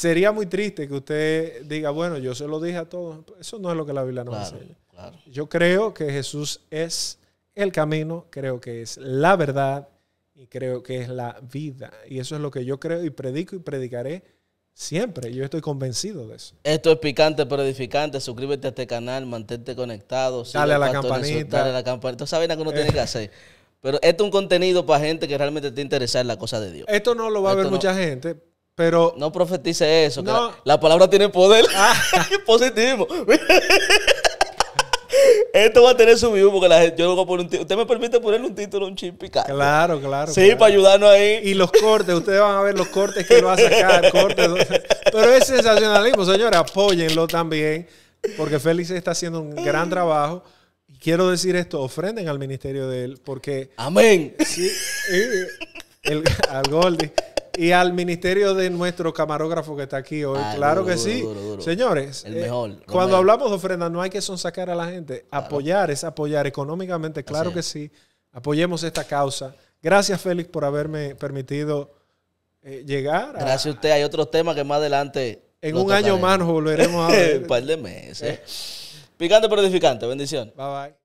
sería muy triste que usted diga, bueno, yo se lo dije a todos. Eso no es lo que la Biblia nos dice. Yo creo que Jesús es el camino, creo que es la verdad y creo que es la vida. Y eso es lo que yo creo y predico y predicaré siempre. Yo estoy convencido de eso. Esto es picante pero edificante. Suscríbete a este canal, mantente conectado. Dale a la campanita. Dale a la campanita. que uno tiene que eh. hacer. Pero esto es un contenido para gente que realmente te interesa en la cosa de Dios. Esto no lo va a ver mucha gente, pero. No profetice eso. la, palabra tiene poder. Ah. *laughs* Positivo. *laughs* Esto va a tener su vivo porque yo un Usted me permite ponerle un título, un chip Claro, claro. Sí, para ayudarnos ahí. Y los cortes, ustedes van a ver los cortes que lo va a sacar, *laughs* Pero es sensacionalismo, señores. Apóyenlo también. Porque Félix está haciendo un gran trabajo. quiero decir esto: ofrenden al ministerio de él. Porque. Amén. Sí. al Goldie y al ministerio de nuestro camarógrafo que está aquí hoy. claro que sí. Señores, eh, cuando hablamos de ofrenda no hay que sonsacar a la gente. Apoyar es apoyar económicamente, claro que sí. Apoyemos esta causa. Gracias, Félix, por haberme permitido eh, llegar. Gracias a usted. Hay otros temas que más adelante. En un año más nos volveremos a *laughs* ver. un par de meses. Picante pero edificante. Bendición. Bye bye.